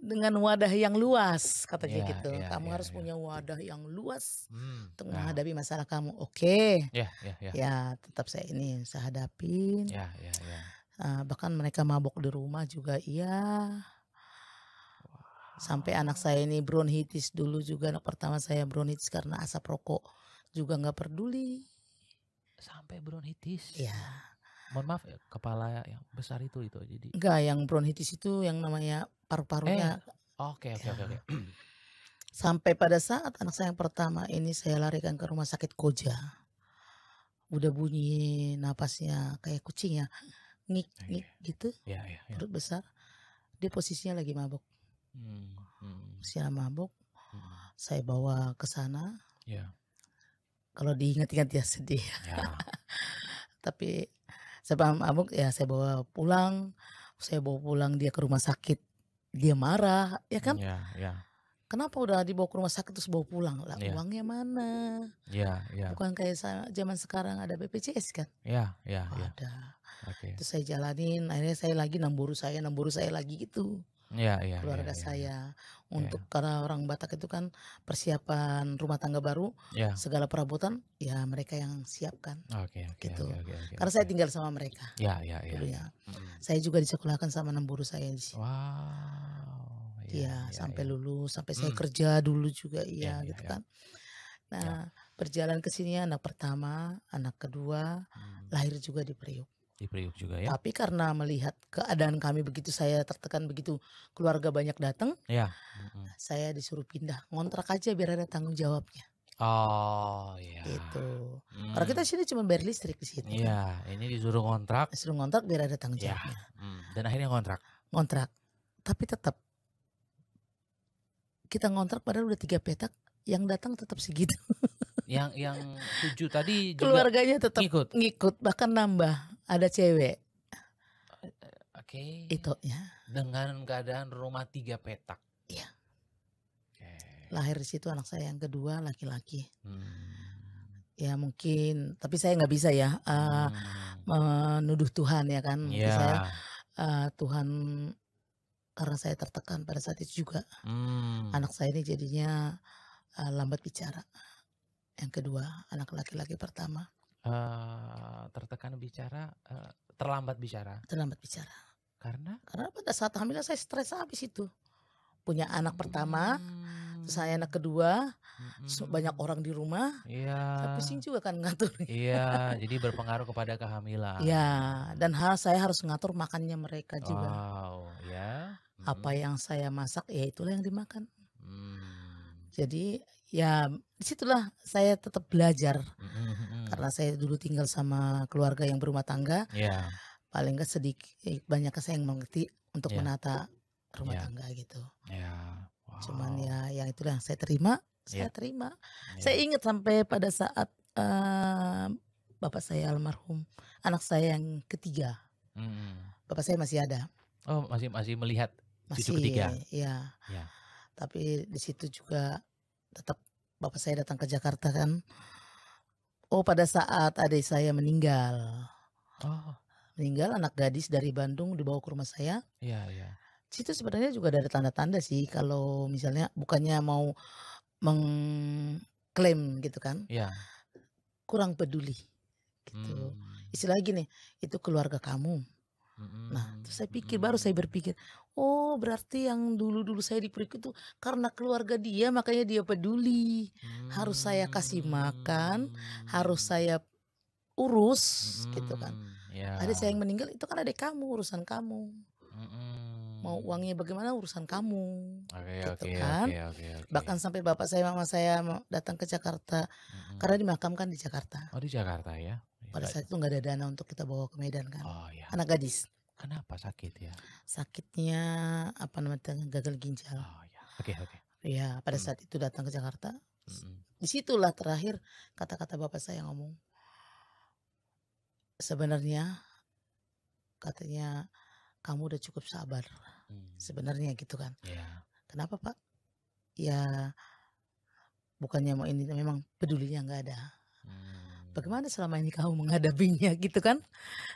dengan wadah yang luas kata dia ya, gitu. Ya, kamu ya, harus ya. punya wadah yang luas hmm, untuk nah. menghadapi masalah kamu. Oke. Okay. Ya, ya, ya. Ya tetap saya ini saya hadapin. Ya, ya, ya. Uh, bahkan mereka mabok di rumah juga iya. Sampai anak saya ini bronhitis dulu juga anak pertama saya bronhitis karena asap rokok juga nggak peduli sampai bronkitis. Iya. Mohon maaf ya, kepala yang besar itu itu jadi. Enggak, yang bronkitis itu yang namanya paru-parunya. Eh, oke, oke, oke, iya. Sampai pada saat anak saya yang pertama ini saya larikan ke rumah sakit Koja. Udah bunyi napasnya kayak kucing ya. Nik, iya. nik gitu. Iya, iya. ya. Perut besar. Dia posisinya lagi mabuk. Hmm, hmm. Siapa mabuk. Hmm. Saya bawa ke sana. Yeah. Kalau diingat-ingat ya sedih. Ya. <laughs> Tapi paham amuk ah, ya saya bawa pulang, saya bawa pulang dia ke rumah sakit. Dia marah, ya kan? Ya, ya. Kenapa udah dibawa ke rumah sakit terus bawa pulang? Lah ya. uangnya mana? Ya, ya. Bukan kayak zaman sekarang ada BPJS kan? Ya, ya, oh, ya. Ada. Okay. Terus saya jalanin, akhirnya saya lagi namburu saya, namburu saya lagi gitu ya, ya, keluarga ya, ya. saya iya, untuk ya. karena orang Batak itu kan persiapan rumah tangga baru ya. segala perabotan ya mereka yang siapkan okay, okay, gitu okay, okay, okay, karena okay. saya tinggal sama mereka iya, ya ya ya, ya. saya juga disekolahkan sama enam saya di sini wow ya, ya, sampai lulus sampai hmm. saya mm. kerja dulu juga iya ya, gitu ya, kan nah berjalan ke sini anak pertama anak kedua hmm. lahir juga di Priok di Priuk juga ya. Tapi karena melihat keadaan kami begitu saya tertekan begitu keluarga banyak datang. Ya. hmm Saya disuruh pindah ngontrak aja biar ada tanggung jawabnya. Oh iya. Gitu. Hmm. Karena kita hmm. sini cuma bayar listrik di sini. Iya, kan? ini disuruh ngontrak. Disuruh ngontrak biar ada tanggung ya. jawabnya. Hmm. Dan akhirnya ngontrak. Ngontrak. Tapi tetap kita ngontrak padahal udah tiga petak, yang datang tetap segitu. yang yang tujuh tadi juga keluarganya tetap ngikut. ngikut bahkan nambah ada cewek. Oke. Okay. Itu ya. Dengan keadaan rumah tiga petak. Iya. Lahir di situ anak saya yang kedua laki-laki. Hmm. Ya mungkin, tapi saya nggak bisa ya uh, hmm. menuduh Tuhan ya kan. Iya. yeah. uh, Tuhan karena saya tertekan pada saat itu juga. Hmm. Anak saya ini jadinya uh, lambat bicara. Yang kedua, anak laki-laki pertama uh, tertekan bicara, uh, terlambat bicara. Terlambat bicara. Karena? Karena pada saat hamil saya stres habis itu. Punya anak pertama, hmm. saya anak kedua, hmm. banyak orang di rumah. Iya. Saya pusing juga kan ngatur. Iya, <laughs> jadi berpengaruh kepada kehamilan. Iya, dan hal saya harus ngatur makannya mereka juga. Wow, ya. Hmm. Apa yang saya masak ya itulah yang dimakan. Hmm. Jadi ya disitulah saya tetap belajar mm-hmm, mm-hmm. karena saya dulu tinggal sama keluarga yang berumah tangga yeah. paling nggak sedikit eh, banyak saya yang mengerti untuk yeah. menata rumah yeah. tangga gitu yeah. wow. cuman ya yang itulah saya terima saya yeah. terima yeah. saya ingat sampai pada saat uh, bapak saya almarhum anak saya yang ketiga mm. bapak saya masih ada oh masih masih melihat masih, cucu ketiga ya, ya. tapi di situ juga tetap bapak saya datang ke Jakarta kan. Oh pada saat adik saya meninggal. Oh. Meninggal anak gadis dari Bandung dibawa ke rumah saya. Iya, iya. Situ sebenarnya juga ada tanda-tanda sih kalau misalnya bukannya mau mengklaim gitu kan. Iya. Kurang peduli gitu. Hmm. Istilah gini, itu keluarga kamu. Hmm. Nah, terus saya pikir baru hmm. saya berpikir, Oh, berarti yang dulu-dulu saya dipeluk itu karena keluarga dia, makanya dia peduli. Harus saya kasih makan, harus hmm. saya urus, gitu hmm. gitu kan. Yeah. Adik saya yang meninggal itu kan adik kamu, urusan kamu. Hmm. Mau uangnya bagaimana urusan kamu, okay, gitu okay, kan. Okay, okay, okay. Bahkan sampai bapak saya, mama saya datang ke Jakarta hmm. karena dimakamkan di Jakarta. Oh di Jakarta ya. Pada iya. saat itu nggak ada dana untuk kita bawa ke Medan kan, oh, ya. anak gadis. Kenapa sakit ya? Sakitnya apa namanya gagal ginjal. Oh ya. Oke okay, oke. Okay. Ya pada hmm. saat itu datang ke Jakarta. Hmm. Disitulah terakhir kata-kata bapak saya ngomong. Sebenarnya katanya kamu udah cukup sabar. Hmm. Sebenarnya gitu kan. Yeah. Kenapa pak? Ya bukannya mau ini memang pedulinya nggak ada. Hmm bagaimana selama ini kamu menghadapinya <laughs> gitu kan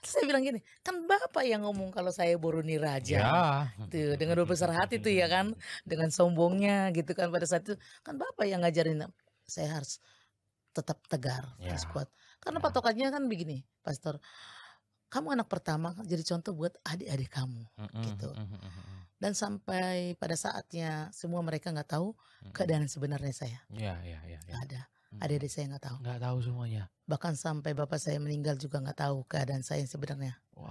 Terus saya bilang gini kan bapak yang ngomong kalau saya boruni raja ya. tuh dengan besar hati tuh ya kan dengan sombongnya gitu kan pada saat itu kan bapak yang ngajarin saya harus tetap tegar ya. harus kuat karena ya. patokannya kan begini pastor kamu anak pertama jadi contoh buat adik-adik kamu mm-hmm. gitu dan sampai pada saatnya semua mereka nggak tahu keadaan sebenarnya saya Iya, iya, iya. ya. ada Hmm. Adik-adik saya nggak tahu. Nggak tahu semuanya. Bahkan sampai bapak saya meninggal juga nggak tahu keadaan saya sebenarnya. Wow.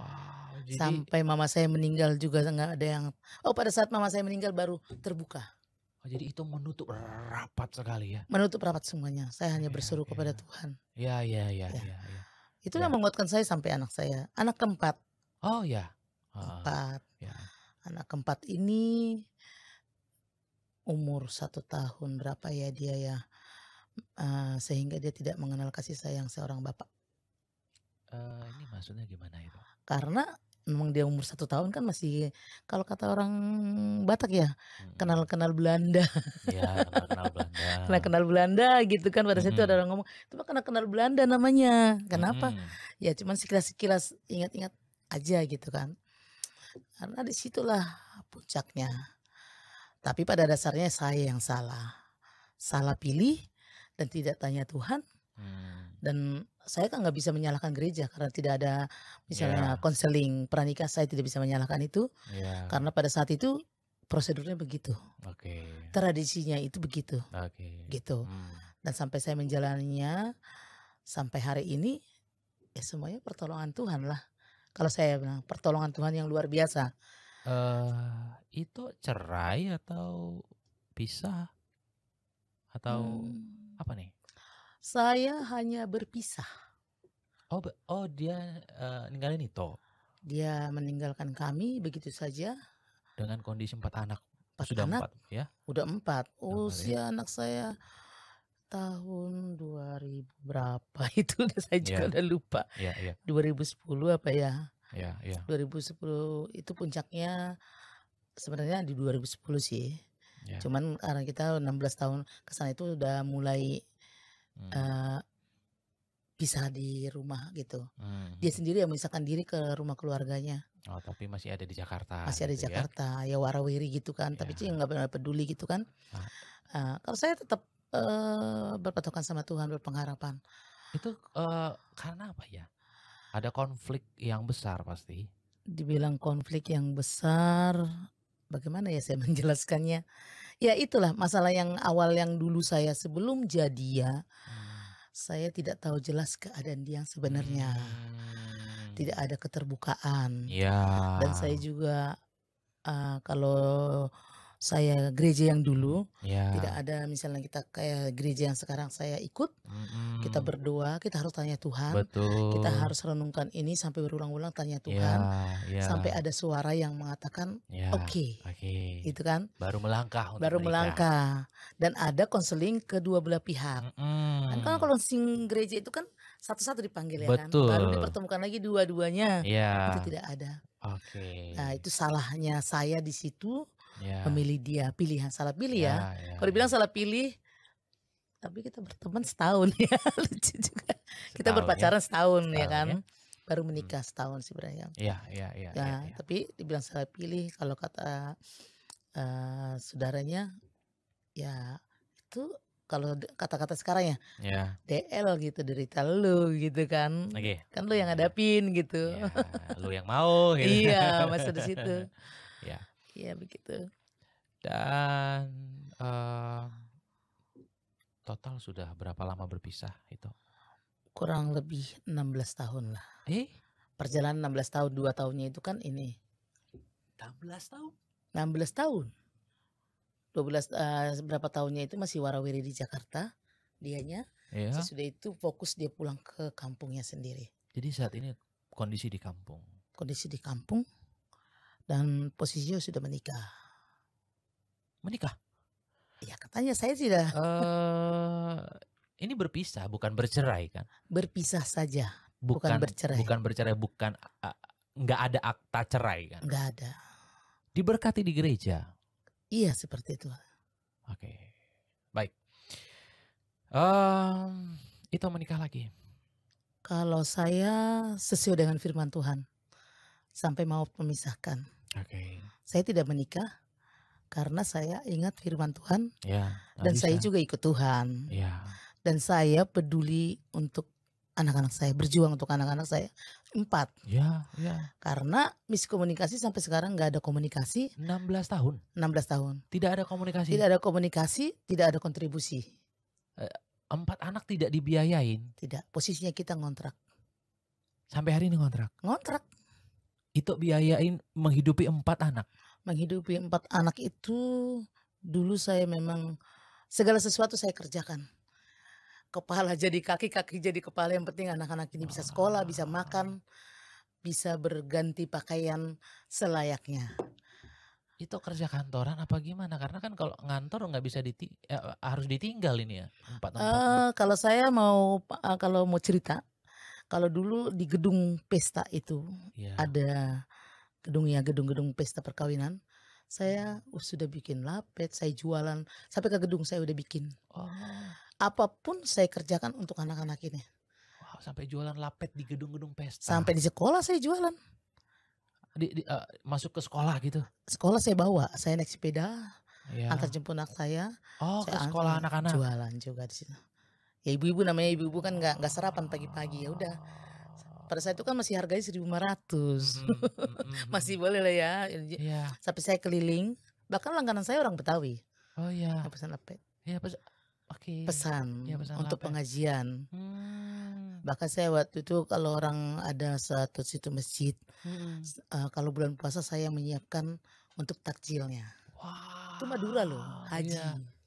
Jadi... Sampai mama saya meninggal juga nggak ada yang. Oh pada saat mama saya meninggal baru terbuka. Oh, jadi itu menutup rapat sekali ya. Menutup rapat semuanya. Saya hanya ya, berseru ya, kepada Tuhan. Ya ya ya ya. ya, ya. Itu ya. yang menguatkan saya sampai anak saya. Anak keempat. Oh ya. Uh, Ya. Anak keempat ini umur satu tahun berapa ya dia ya? uh, sehingga dia tidak mengenal kasih sayang seorang bapak. Uh, ini maksudnya gimana itu? Karena memang dia umur satu tahun kan masih kalau kata orang Batak ya kenal kenal Belanda. Iya kenal kenal Belanda. <laughs> kenal Belanda gitu kan pada saat -hmm. itu ada orang ngomong itu kenal kenal Belanda namanya. Kenapa? -hmm. Ya cuman sekilas sekilas ingat-ingat aja gitu kan. Karena disitulah puncaknya. Tapi pada dasarnya saya yang salah, salah pilih, dan tidak tanya Tuhan hmm. dan saya kan nggak bisa menyalahkan gereja karena tidak ada misalnya yeah. konseling saya tidak bisa menyalahkan itu yeah. karena pada saat itu prosedurnya begitu okay. tradisinya itu begitu okay. gitu hmm. dan sampai saya menjalannya sampai hari ini ya semuanya pertolongan Tuhan lah kalau saya bilang pertolongan Tuhan yang luar biasa uh, itu cerai atau pisah atau hmm apa nih? Saya hanya berpisah. Oh, oh dia uh, ninggalin itu Dia meninggalkan kami begitu saja. Dengan kondisi empat anak. Empat Sudah anak, empat ya? Udah empat. Usia oh, ya? anak saya tahun 2000 berapa <laughs> itu saya iya. juga yeah. udah lupa. Yeah, yeah. 2010 apa ya? Yeah, yeah. 2010 itu puncaknya sebenarnya di 2010 sih. Yeah. Cuman karena kita 16 tahun ke sana itu udah mulai hmm. uh, bisa di rumah gitu. Hmm. Dia sendiri yang memisahkan diri ke rumah keluarganya. Oh, tapi masih ada di Jakarta. Masih ada di gitu ya? Jakarta, ya, ya warawiri gitu kan. yeah. Tapi sih ya. nggak peduli gitu kan. Uh, kalau saya tetap uh, berpatokan sama Tuhan, berpengharapan. Itu uh, karena apa ya? Ada konflik yang besar pasti. Dibilang konflik yang besar, bagaimana ya saya <laughs> menjelaskannya? Ya itulah masalah yang awal yang dulu saya sebelum jadi ya hmm. saya tidak tahu jelas keadaan dia yang sebenarnya. Hmm. Tidak ada keterbukaan. Ya. Dan saya juga uh, kalau saya gereja yang dulu ya. tidak ada misalnya kita kayak gereja yang sekarang saya ikut hmm. kita berdoa kita harus tanya Tuhan Betul. kita harus renungkan ini sampai berulang-ulang tanya iya, Tuhan ya, ya. sampai ada suara yang mengatakan ya. oke okay. okay. itu kan baru melangkah untuk baru mereka. melangkah dan ada konseling kedua belah pihak hmm. kan kalau konseling gereja itu kan satu-satu dipanggil Betul. ya kan baru dipertemukan lagi dua-duanya ya. itu tidak ada Oke. Okay. Nah itu salahnya saya di situ yeah. memilih dia pilihan salah pilih yeah, ya. Yeah. Ya, kalau dibilang ya. salah pilih, tapi kita berteman setahun ya <laughs> lucu juga. Setahun, kita ya, berpacaran ya. setahun, setahun ya kan, ya. baru hmm. menikah hmm. setahun sih yeah, yeah, Ya, ya, tapi dibilang salah pilih kalau kata uh, saudaranya, ya itu kalau kata-kata sekarang ya yeah. DL gitu derita lu gitu kan okay. kan lu yang ngadapin gitu yeah, lu yang mau gitu. iya <laughs> masa di situ yeah ya begitu dan uh, total sudah berapa lama berpisah itu kurang lebih 16 tahun lah eh perjalanan 16 tahun dua tahunnya itu kan ini 16 tahun 16 tahun 12 uh, eh, berapa tahunnya itu masih warawiri di Jakarta dianya yeah. sesudah itu fokus dia pulang ke kampungnya sendiri jadi saat ini kondisi di kampung kondisi di kampung dan posisinya sudah menikah. Menikah? Ya katanya saya sudah. Uh, ini berpisah bukan bercerai kan? Berpisah saja. Bukan, bukan bercerai. Bukan bercerai bukan nggak uh, ada akta cerai kan? Nggak ada. Diberkati di gereja. Iya seperti itu. Oke, okay. baik. Um, itu menikah lagi. Kalau saya sesuai dengan firman Tuhan sampai mau memisahkan. Okay. Saya tidak menikah karena saya ingat firman Tuhan ya, dan bisa. saya juga ikut Tuhan ya. dan saya peduli untuk anak-anak saya berjuang untuk anak-anak saya empat ya, ya. karena miskomunikasi sampai sekarang nggak ada komunikasi 16 tahun 16 tahun tidak ada komunikasi tidak ada komunikasi tidak ada kontribusi eh, empat anak tidak dibiayain tidak posisinya kita ngontrak sampai hari ini ngontrak ngontrak itu biayain menghidupi empat anak? Menghidupi empat anak itu dulu saya memang segala sesuatu saya kerjakan. Kepala jadi kaki, kaki jadi kepala. Yang penting anak-anak ini bisa sekolah, bisa makan, bisa berganti pakaian selayaknya. Itu kerja kantoran apa gimana? Karena kan kalau ngantor nggak bisa diti eh, harus ditinggal ini ya. Empat, empat. Uh, kalau saya mau uh, kalau mau cerita, kalau dulu di gedung pesta itu yeah. ada gedung ya gedung-gedung pesta perkawinan. Saya sudah bikin lapet, saya jualan sampai ke gedung saya udah bikin. Oh. Apapun saya kerjakan untuk anak-anak ini. Wow, sampai jualan lapet di gedung-gedung pesta. Sampai di sekolah saya jualan. Di, di, uh, masuk ke sekolah gitu. Sekolah saya bawa, saya naik sepeda, yeah. antar jemput anak saya. Oh, saya ke sekolah anak-anak. Jualan juga di sini ya ibu-ibu namanya ibu-ibu kan nggak nggak sarapan pagi-pagi ya udah pada saat itu kan masih harganya 1500 mm hmm, hmm, <laughs> -hmm. masih hmm. boleh lah ya yeah. sampai saya keliling bahkan langganan saya orang Betawi oh iya yeah. pesan apa ya yeah, pes okay. pesan, ya, pesan untuk lapet. pengajian hmm. bahkan saya waktu itu kalau orang ada satu situ masjid hmm. uh, kalau bulan puasa saya menyiapkan untuk takjilnya wow. itu Madura loh haji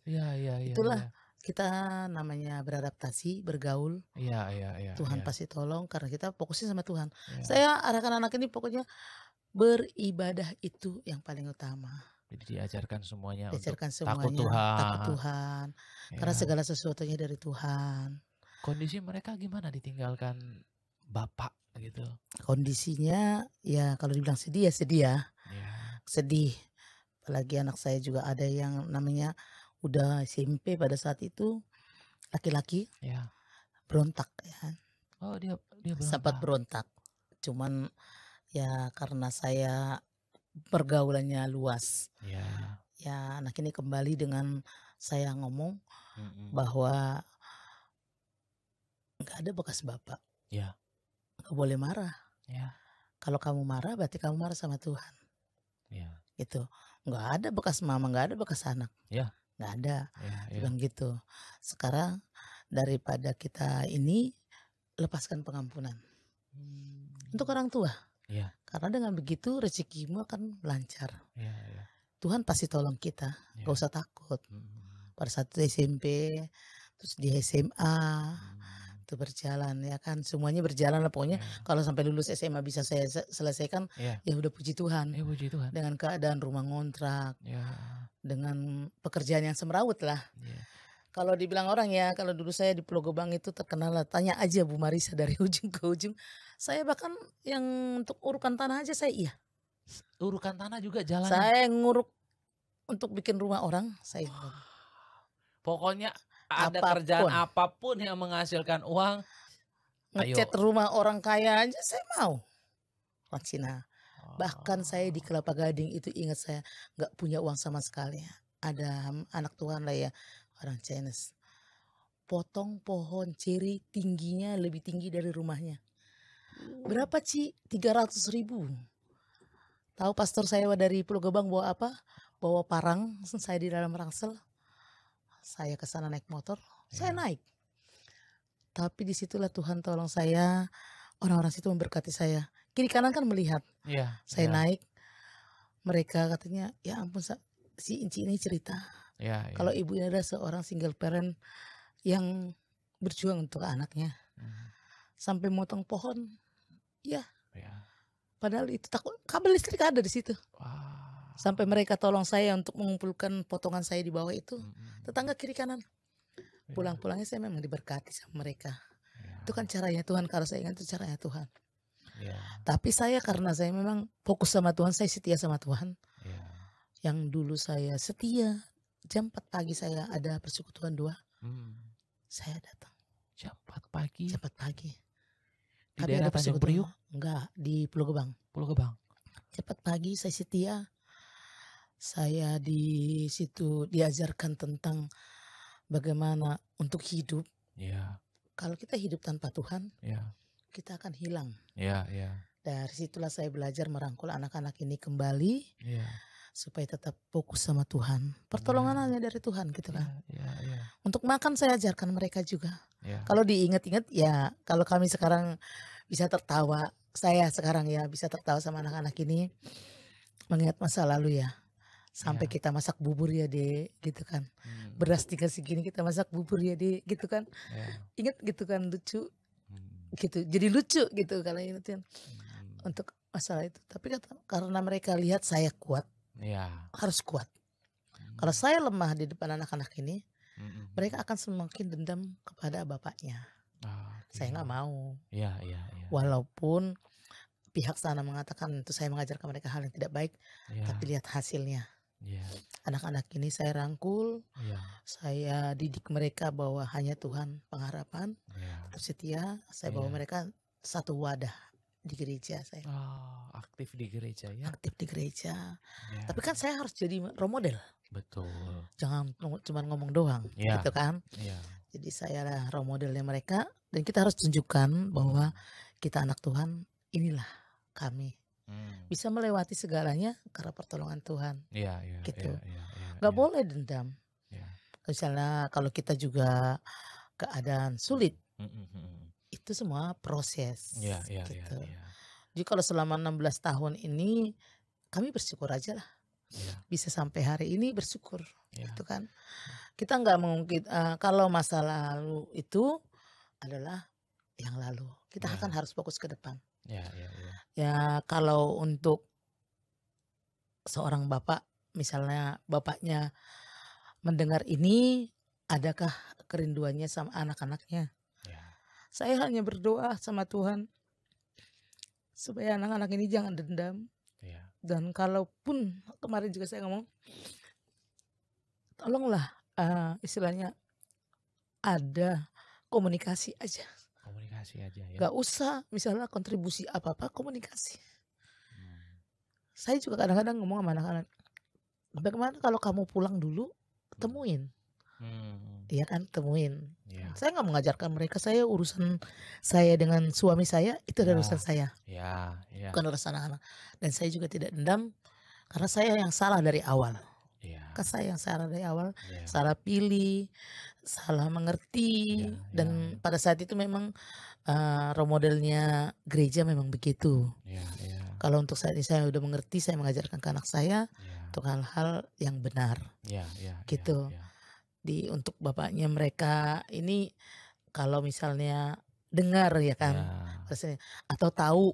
ya, ya, ya, itulah ya kita namanya beradaptasi, bergaul. Iya, iya, iya. Tuhan ya. pasti tolong karena kita fokusnya sama Tuhan. Ya. Saya arahkan anak ini pokoknya beribadah itu yang paling utama. Jadi diajarkan semuanya diajarkan untuk semuanya, takut Tuhan. Takut Tuhan. Ya. Karena segala sesuatunya dari Tuhan. Kondisi mereka gimana ditinggalkan bapak gitu? Kondisinya ya kalau dibilang sedih ya sedih ya. ya. Sedih. Apalagi anak saya juga ada yang namanya udah SMP pada saat itu laki-laki ya. berontak ya. Kan. Oh dia dia berontak. Sempat berontak. Cuman ya karena saya pergaulannya luas. Ya. Ya anak ini kembali dengan saya ngomong mm -hmm. bahwa nggak ada bekas bapak. Ya. Gak boleh marah. Ya. Kalau kamu marah berarti kamu marah sama Tuhan. Ya. Itu Nggak ada bekas mama, nggak ada bekas anak. Ya nggak ada ya, ya. bilang gitu sekarang daripada kita ini lepaskan pengampunan hmm. untuk orang tua ya. karena dengan begitu rezekimu akan lancar ya, ya. Tuhan pasti tolong kita ya. gak usah takut hmm. pada saat SMP terus di SMA hmm. itu berjalan ya kan semuanya berjalan lah pokoknya yeah. kalau sampai lulus SMA bisa saya selesaikan yeah. ya udah puji Tuhan. ya puji Tuhan dengan keadaan rumah ngontrak yeah dengan pekerjaan yang semrawut lah. Yeah. Kalau dibilang orang ya, kalau dulu saya di Pulau Gebang itu terkenal lah. Tanya aja Bu Marisa dari <laughs> ujung ke ujung. Saya bahkan yang untuk urukan tanah aja saya iya. Urukan tanah juga jalan. Saya nguruk untuk bikin rumah orang, saya. Wow. <sighs> Pokoknya ada apapun. kerjaan apapun yang menghasilkan uang. Ngecat rumah orang kaya aja saya mau. Orang Bahkan saya di Kelapa Gading itu ingat saya nggak punya uang sama sekali. Ada anak Tuhan lah ya, orang Chinese. Potong pohon ceri tingginya lebih tinggi dari rumahnya. Berapa Ci? 300 ribu. Tahu pastor saya dari Pulau Gebang bawa apa? Bawa parang, <laughs> saya di dalam rangsel. Saya ke sana naik motor, ya. saya iya. naik. Tapi disitulah Tuhan tolong saya, orang-orang situ memberkati saya kiri kanan kan melihat. yeah, Saya yeah. naik, mereka katanya, ya ampun si Inci ini cerita. yeah, yeah. Kalau ibu ini adalah seorang single parent yang berjuang untuk anaknya, mm. sampai motong pohon, ya. yeah. Padahal itu takut kabel listrik ada di situ. Wow. Sampai mereka tolong saya untuk mengumpulkan potongan saya di bawah itu. Hmm. Tetangga kiri kanan. Iya. Pulang-pulangnya saya memang diberkati sama mereka. Iya. Itu kan caranya Tuhan kalau saya ingat itu caranya Tuhan. Tapi saya karena saya memang fokus sama Tuhan, saya setia sama Tuhan. Yeah. Yang dulu saya setia, jam 4 pagi saya ada persekutuan dua. Hmm. Saya datang. Jam 4 pagi. Jam 4 pagi. Di Kami daerah Tanjung Priuk? Enggak, di Pulau Gebang. Pulau Gebang. Jam Cepat pagi saya setia. Saya di situ diajarkan tentang bagaimana untuk hidup. Yeah. Kalau kita hidup tanpa Tuhan, yeah. kita akan hilang. Yeah, yeah. Dari situlah saya belajar merangkul anak-anak ini kembali. Yeah. Supaya tetap fokus sama Tuhan. Pertolongan yeah. hanya dari Tuhan gitu iya, kan. Yeah, yeah, yeah. Untuk makan saya ajarkan mereka juga. Yeah. Kalau diingat-ingat ya kalau kami sekarang bisa tertawa. Saya sekarang ya bisa tertawa sama anak-anak ini. Mengingat masa lalu ya sampai yeah. kita masak bubur ya deh, gitu kan Mm. beras tiga segini kita masak bubur ya deh, gitu kan yeah. Ingat gitu kan lucu hmm. gitu jadi lucu gitu kalau ingetin kan. hmm untuk masalah itu. Tapi karena mereka lihat saya kuat, ya. harus kuat. Hmm. Kalau saya lemah di depan anak-anak ini, hmm. hmm mereka hmm. akan semakin dendam kepada bapaknya. Oh, ah, okay. Saya nggak mau. Ya, ya, ya. Walaupun pihak sana mengatakan itu saya mengajarkan mereka hal yang tidak baik, ya. tapi lihat hasilnya. anak iya. Anak-anak ini saya rangkul, yeah. saya didik mereka bahwa hanya Tuhan pengharapan, yeah. Iya. setia. Saya yeah. bawa iya. mereka satu wadah di gereja saya. Oh, aktif di gereja ya. Aktif di gereja. Ya. Tapi kan saya harus jadi role model. Betul. Jangan cuma ngomong doang ya. gitu kan. Ya. Jadi saya lah role modelnya mereka dan kita harus tunjukkan bahwa kita anak Tuhan inilah kami. Hmm. Bisa melewati segalanya karena pertolongan Tuhan. Iya, iya. Gitu. Ya, ya, ya, Gak ya. boleh dendam. Ya. Misalnya kalau kita juga keadaan sulit, mm hmm itu semua proses. Iya, iya, iya gitu. iya. Ya. Jadi kalau selama 16 tahun ini kami bersyukur aja lah. Ya. Bisa sampai hari ini bersyukur, ya. gitu kan. Kita nggak mungkin uh, eh, kalau masa lalu itu adalah yang lalu. Kita ya. akan harus fokus ke depan. Ya, ya, ya. ya kalau untuk seorang bapak, misalnya bapaknya mendengar ini, adakah kerinduannya sama anak-anaknya? Saya hanya berdoa sama Tuhan supaya anak-anak ini jangan dendam. Iya. Dan kalaupun kemarin juga saya ngomong, tolonglah uh, istilahnya ada komunikasi aja. Komunikasi aja ya. Gak usah misalnya kontribusi apa-apa komunikasi. Hmm. Saya juga kadang-kadang ngomong sama anak-anak, bagaimana kalau kamu pulang dulu, ketemuin. Hmm. Iya kan temuin. Ya. Saya nggak mengajarkan mereka. Saya urusan saya dengan suami saya itu adalah ya. urusan saya. Ya. Ya. Bukan urusan anak-anak. Dan saya juga tidak dendam karena saya yang salah dari awal. Ya. Karena saya yang salah dari awal, ya. salah pilih, salah mengerti, Ya, ya. dan iya, iya. pada saat itu memang uh, role modelnya gereja memang begitu. Ya, ya. Kalau untuk saat ini saya sudah mengerti, saya mengajarkan ke anak saya ya. untuk hal-hal yang benar, Ya, ya, gitu. Ya, di untuk bapaknya mereka ini kalau misalnya dengar ya kan yeah. atau tahu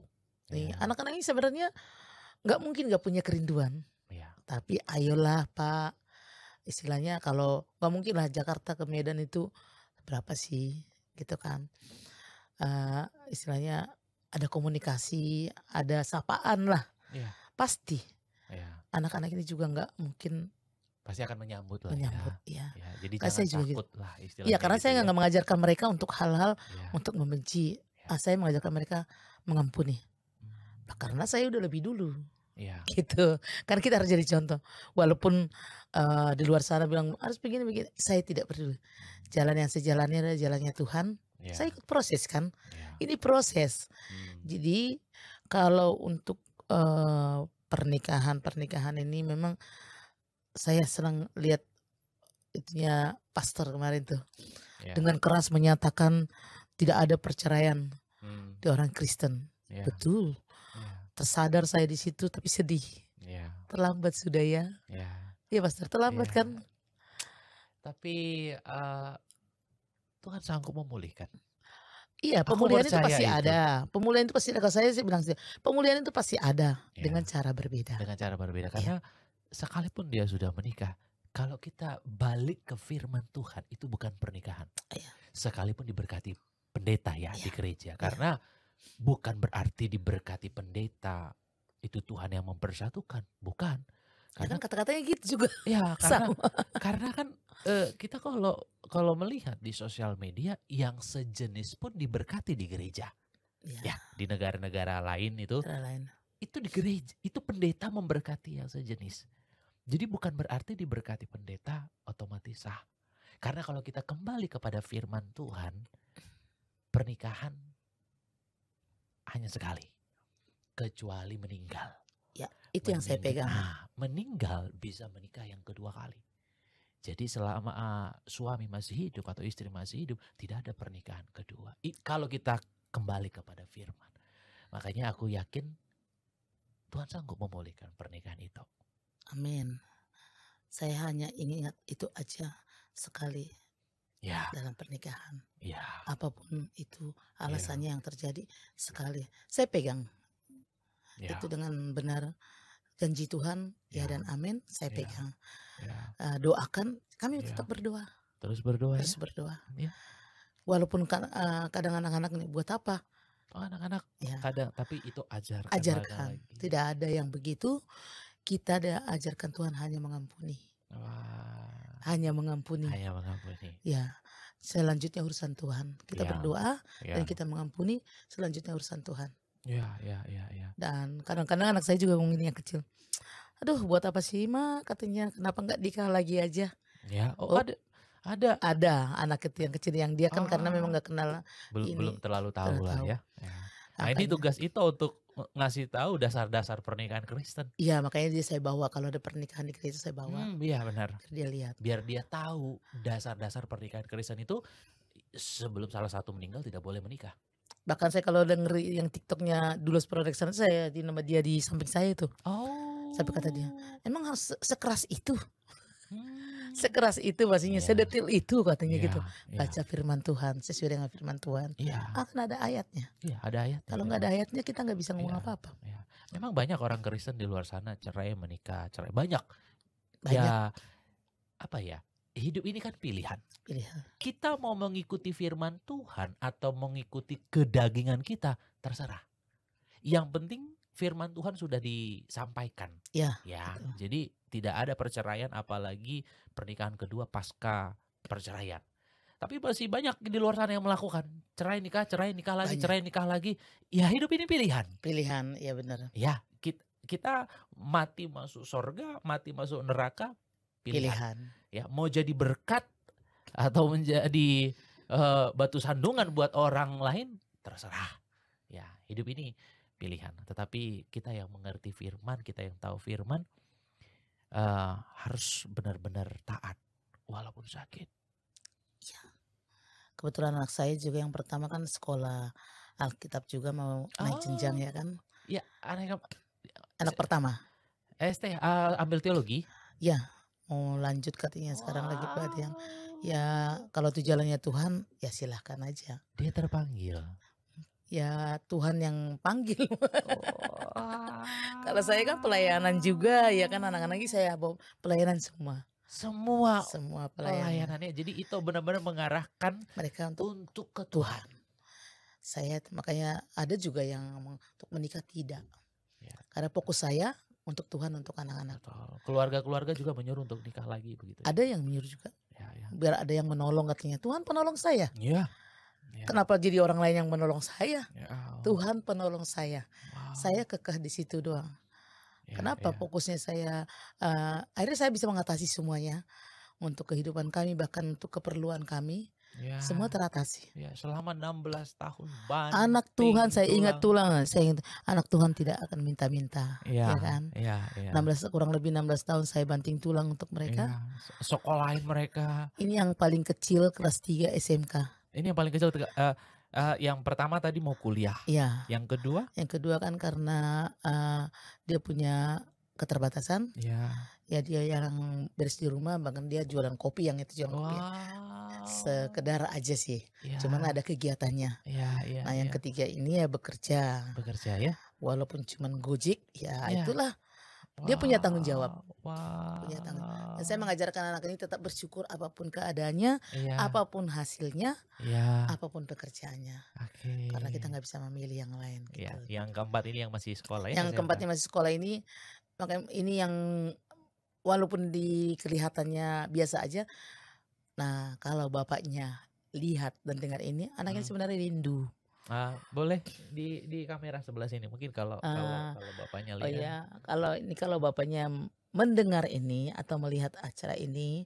nih nih ya. anak-anak ini sebenarnya nggak mungkin nggak punya kerinduan yeah. tapi ayolah pak istilahnya kalau nggak mungkin lah Jakarta ke Medan itu berapa sih gitu kan uh, istilahnya ada komunikasi ada sapaan lah yeah. pasti ya. anak-anak ini juga nggak mungkin pasti akan menyambut lah ya. menyambut ya, ya. ya jadi karena jangan saya takut gitu. lah istilahnya ya karena gitu saya ya. nggak ya. mengajarkan mereka untuk hal-hal ya. untuk membenci ya. Ah, saya mengajarkan mereka mengampuni nah, hmm. karena saya udah lebih dulu ya. <laughs> gitu karena kita harus jadi contoh walaupun uh, di luar sana bilang harus begini begini saya tidak peduli jalan yang sejalannya adalah jalannya Tuhan ya. saya ikut proses kan ya. ini proses hmm. jadi kalau untuk uh, eh, pernikahan pernikahan ini memang saya senang lihat itunya pastor kemarin tuh yeah. dengan keras menyatakan tidak ada perceraian hmm. di orang Kristen. Yeah. Betul. Yeah. Tersadar saya di situ tapi sedih. Yeah. Terlambat sudah ya. ya. Iya ya pastor terlambat yeah. kan. Tapi uh, Tuhan sanggup memulihkan. Iya, pemulihan itu pasti itu. ada. Pemulihan itu pasti ada. Kalau saya sih bilang sih, pemulihan itu pasti ada ya. dengan cara berbeda. Dengan cara berbeda iya. karena ya sekalipun dia sudah menikah, kalau kita balik ke firman Tuhan itu bukan pernikahan. Iya. Sekalipun diberkati pendeta ya, ya. di iya. gereja ya. karena bukan berarti diberkati pendeta itu Tuhan yang mempersatukan, bukan. Karena ya kan kata-katanya gitu juga. <laughs> Ya, karena Sama. karena kan eh, kita kalau kalau melihat di sosial media yang sejenis pun diberkati di gereja. Ya, ya di negara-negara lain itu. Negara lain. Itu di gereja, itu pendeta memberkati yang sejenis jadi bukan berarti diberkati pendeta otomatis sah. Karena kalau kita kembali kepada firman Tuhan, pernikahan hanya sekali. Kecuali meninggal. Ya, itu meninggal, yang saya pegang. Ah, meninggal bisa menikah yang kedua kali. Jadi selama ah, suami masih hidup atau istri masih hidup, tidak ada pernikahan kedua. I, kalau kita kembali kepada firman. Makanya aku yakin Tuhan sanggup memulihkan pernikahan itu. Amin. Saya hanya ingat itu aja sekali ya. dalam pernikahan. Ya. Apapun itu ya. alasannya ya. yang terjadi sekali, saya pegang ya. itu dengan benar janji Tuhan ya, ya dan amin saya ya. pegang. Ya. Ya. Uh, doakan kami ya. tetap berdoa. Terus berdoa. Terus ya? berdoa. Ya. Walaupun eh, kadang anak-anak ini buat apa? Oh anak-anak. Ya. Kadang tapi itu ajar. Ajarkan. Tidak ada yang begitu kita diajarkan Tuhan hanya mengampuni. Wah. Hanya mengampuni. Hanya mengampuni. Ya. Selanjutnya urusan Tuhan. Kita ya. berdoa ya. dan kita mengampuni, selanjutnya urusan Tuhan. Ya, ya, ya, ya. Dan kadang-kadang anak saya juga ngomongin yang kecil. Aduh, buat apa sih, Ma? Katanya, kenapa nggak nikah lagi aja? Ya, oh, oh ada ada ada anak kecil yang kecil yang dia kan oh. karena memang ah. nggak kenal belum ini, belum terlalu tahu lah tahu. ya. ya. Nah, ini tugas itu untuk ngasih tahu dasar-dasar pernikahan Kristen. Iya, makanya dia saya bawa kalau ada pernikahan di Kristen saya bawa. Hmm, iya benar. Biar dia lihat. Biar dia tahu hmm. dasar-dasar pernikahan Kristen itu sebelum salah satu meninggal tidak boleh menikah. Bahkan saya kalau denger yang TikToknya Dulos Production saya di nama dia di samping saya itu. Oh. Sampai kata dia, emang harus sekeras itu. Hmm. Sekeras itu pastinya, yeah. sedetil itu katanya yeah. gitu. Iya. Baca yeah. firman Tuhan sesuai dengan firman Tuhan. Yeah. Akan ada ayatnya. Iya, yeah, ada ayat. Kalau nggak ada ayatnya kita nggak bisa ngomong iya, apa-apa. Yeah. Memang banyak orang Kristen di luar sana cerai, menikah, cerai banyak. Ya, banyak. Ya apa ya? hidup ini kan pilihan. Pilihan. Kita mau mengikuti firman Tuhan atau mengikuti kedagingan kita, terserah. Yang penting firman Tuhan sudah disampaikan. Ya. Ya. Jadi tidak ada perceraian apalagi pernikahan kedua pasca perceraian. Tapi masih banyak di luar sana yang melakukan cerai nikah, cerai nikah lagi, banyak. cerai nikah lagi. Ya hidup ini pilihan. Pilihan, ya benar. Ya, kita, kita mati masuk sorga, mati masuk neraka, pilihan. pilihan. Ya, mau jadi berkat atau menjadi uh, batu sandungan buat orang lain terserah. Ya, hidup ini pilihan. Tetapi kita yang mengerti firman, kita yang tahu firman uh, harus benar-benar taat walaupun sakit. Ya. Kebetulan anak saya juga yang pertama kan sekolah Alkitab juga mau oh. naik jenjang oh, ya kan? Iya, anak anak pertama. ST uh, eh, ambil teologi? Ya, mau lanjut katanya sekarang wow. lagi pelatihan. Ya, kalau itu jalannya Tuhan, ya silahkan aja. Dia terpanggil ya Tuhan yang panggil. Oh. Kalau saya kan pelayanan juga ya kan anak-anaknya anak saya pelayanan semua. Semua semua pelayanan. pelayanannya. Jadi itu benar-benar mengarahkan mereka untuk, untuk ke Tuhan. Saya makanya ada juga yang untuk menikah tidak. Ya. Karena fokus saya untuk Tuhan untuk anak-anak. Keluarga-keluarga juga menyuruh untuk nikah lagi begitu. Ya. Ada yang menyuruh juga. Ya, ya. Biar ada yang menolong katanya. Tuhan penolong saya. Iya. Ya. Kenapa jadi orang lain yang menolong saya? Yeah. Oh. Tuhan penolong saya. Wow. Saya kekeh di situ doang. Yeah, Kenapa yeah. fokusnya saya? Uh, akhirnya saya bisa mengatasi semuanya untuk kehidupan kami bahkan untuk keperluan kami. Ya. Semua teratasi. Ya, selama 16 tahun Anak Tuhan saya ingat tulang, saya ingat anak Tuhan tidak akan minta-minta, ya, ya kan? Ya, ya. 16 kurang lebih 16 tahun saya banting tulang untuk mereka. Ya. Sekolahin mereka. Ini yang paling kecil kelas 3 SMK. Ini yang paling kecil uh, uh, yang pertama tadi mau kuliah. Ya. Yang kedua? Yang kedua kan karena uh, dia punya keterbatasan. Ya. Ya dia yang beres di rumah bahkan dia jualan kopi yang itu jualan ya. wow. kopi. Sekedar aja sih. Ya. Cuman ada kegiatannya. Ya, ya, nah, yang ya. ketiga ini ya bekerja. Bekerja ya. Walaupun cuman Gojek, ya, ya. itulah Wow. Dia punya tanggung jawab. Wow. Punya tanggung. Dan saya mengajarkan anak ini tetap bersyukur apapun keadaannya, yeah. apapun hasilnya, yeah. apapun pekerjaannya. Okay. Karena kita nggak bisa memilih yang lain. Iya, gitu. Yeah. Yang keempat ini yang masih sekolah. Ya, yang keempatnya masih sekolah ini, makanya ini yang walaupun di kelihatannya biasa aja. Nah kalau bapaknya lihat dan dengar ini, anaknya hmm. sebenarnya rindu. Ah, boleh di di kamera sebelah sini mungkin kalau ah, kalau kalau bapaknya oh lihat. Oh iya, kalau ini kalau bapaknya mendengar ini atau melihat acara ini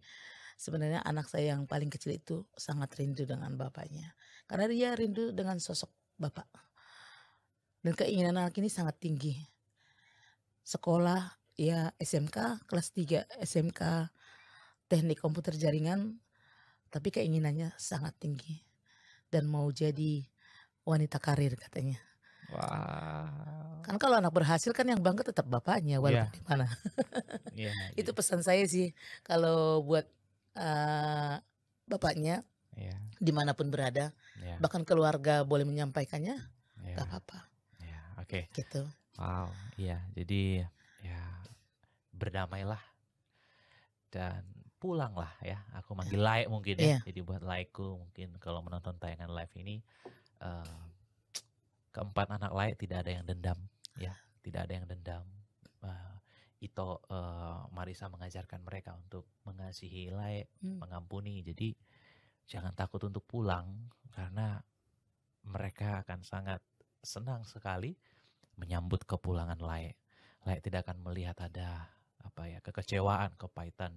sebenarnya anak saya yang paling kecil itu sangat rindu dengan bapaknya. Karena dia rindu dengan sosok bapak. Dan keinginan anak ini sangat tinggi. Sekolah ya SMK kelas 3 SMK teknik komputer jaringan tapi keinginannya sangat tinggi dan mau jadi wanita karir katanya. Wow. Kan kalau anak berhasil kan yang bangga tetap bapaknya iya. walaupun yeah. di mana. yeah, <laughs> yeah. Itu pesan saya sih kalau buat uh, bapaknya yeah. dimanapun berada, yeah. bahkan keluarga boleh menyampaikannya, yeah. gak apa-apa. Yeah, Oke. Okay. Gitu. Wow, iya. Jadi ya berdamailah dan pulanglah ya. Aku manggil like mungkin ya. Yeah. Jadi buat likeku mungkin kalau menonton tayangan live ini uh, keempat anak lain tidak ada yang dendam ya tidak ada yang dendam uh, eh, itu uh, eh, Marisa mengajarkan mereka untuk mengasihi Lai hmm. mengampuni jadi jangan takut untuk pulang karena mereka akan sangat senang sekali menyambut kepulangan Lai Lai tidak akan melihat ada apa ya kekecewaan kepahitan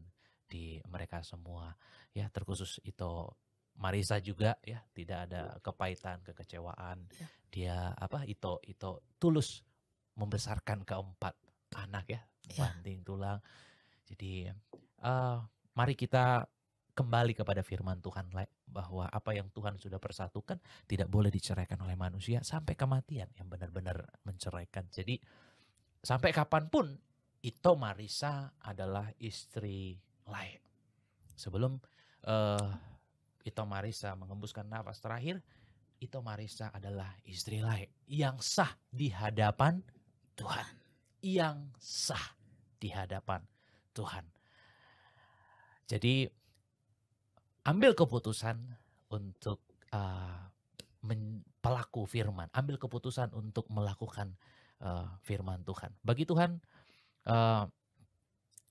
di mereka semua ya terkhusus itu Marisa juga ya, tidak ada iya. kepahitan, kekecewaan. Ya. Dia apa itu itu tulus membesarkan keempat anak ya, ya. banting tulang. Jadi uh, mari kita kembali kepada firman Tuhan bahwa apa yang Tuhan sudah persatukan tidak boleh diceraikan oleh manusia sampai kematian yang benar-benar menceraikan. Jadi sampai kapanpun itu Marisa adalah istri lain Sebelum uh, Ito Marisa mengembuskan nafas terakhir. Ito Marisa adalah istri lain yang sah di hadapan Tuhan. Yang sah di hadapan Tuhan. Jadi ambil keputusan untuk uh, pelaku firman, ambil keputusan untuk melakukan uh, firman Tuhan. Bagi Tuhan uh,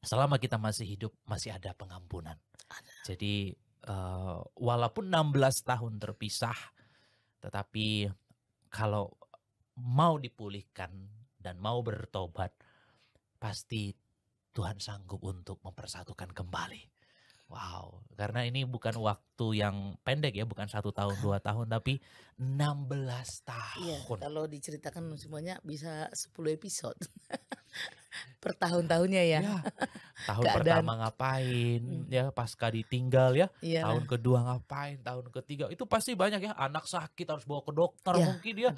selama kita masih hidup masih ada pengampunan. Ada. Jadi uh, walaupun 16 tahun terpisah tetapi kalau mau dipulihkan dan mau bertobat pasti Tuhan sanggup untuk mempersatukan kembali. Wow, karena ini bukan waktu yang pendek ya, bukan satu tahun dua tahun, tapi 16 iya, tahun. Iya, kalau diceritakan semuanya bisa 10 episode. <laughs> per tahun-tahunnya ya. ya. <laughs> Tahun Keadaan. pertama ngapain, hmm. ya pasca ditinggal ya. Iya. Tahun kedua ngapain, tahun ketiga itu pasti banyak ya. Anak sakit harus bawa ke dokter ya. mungkin ya.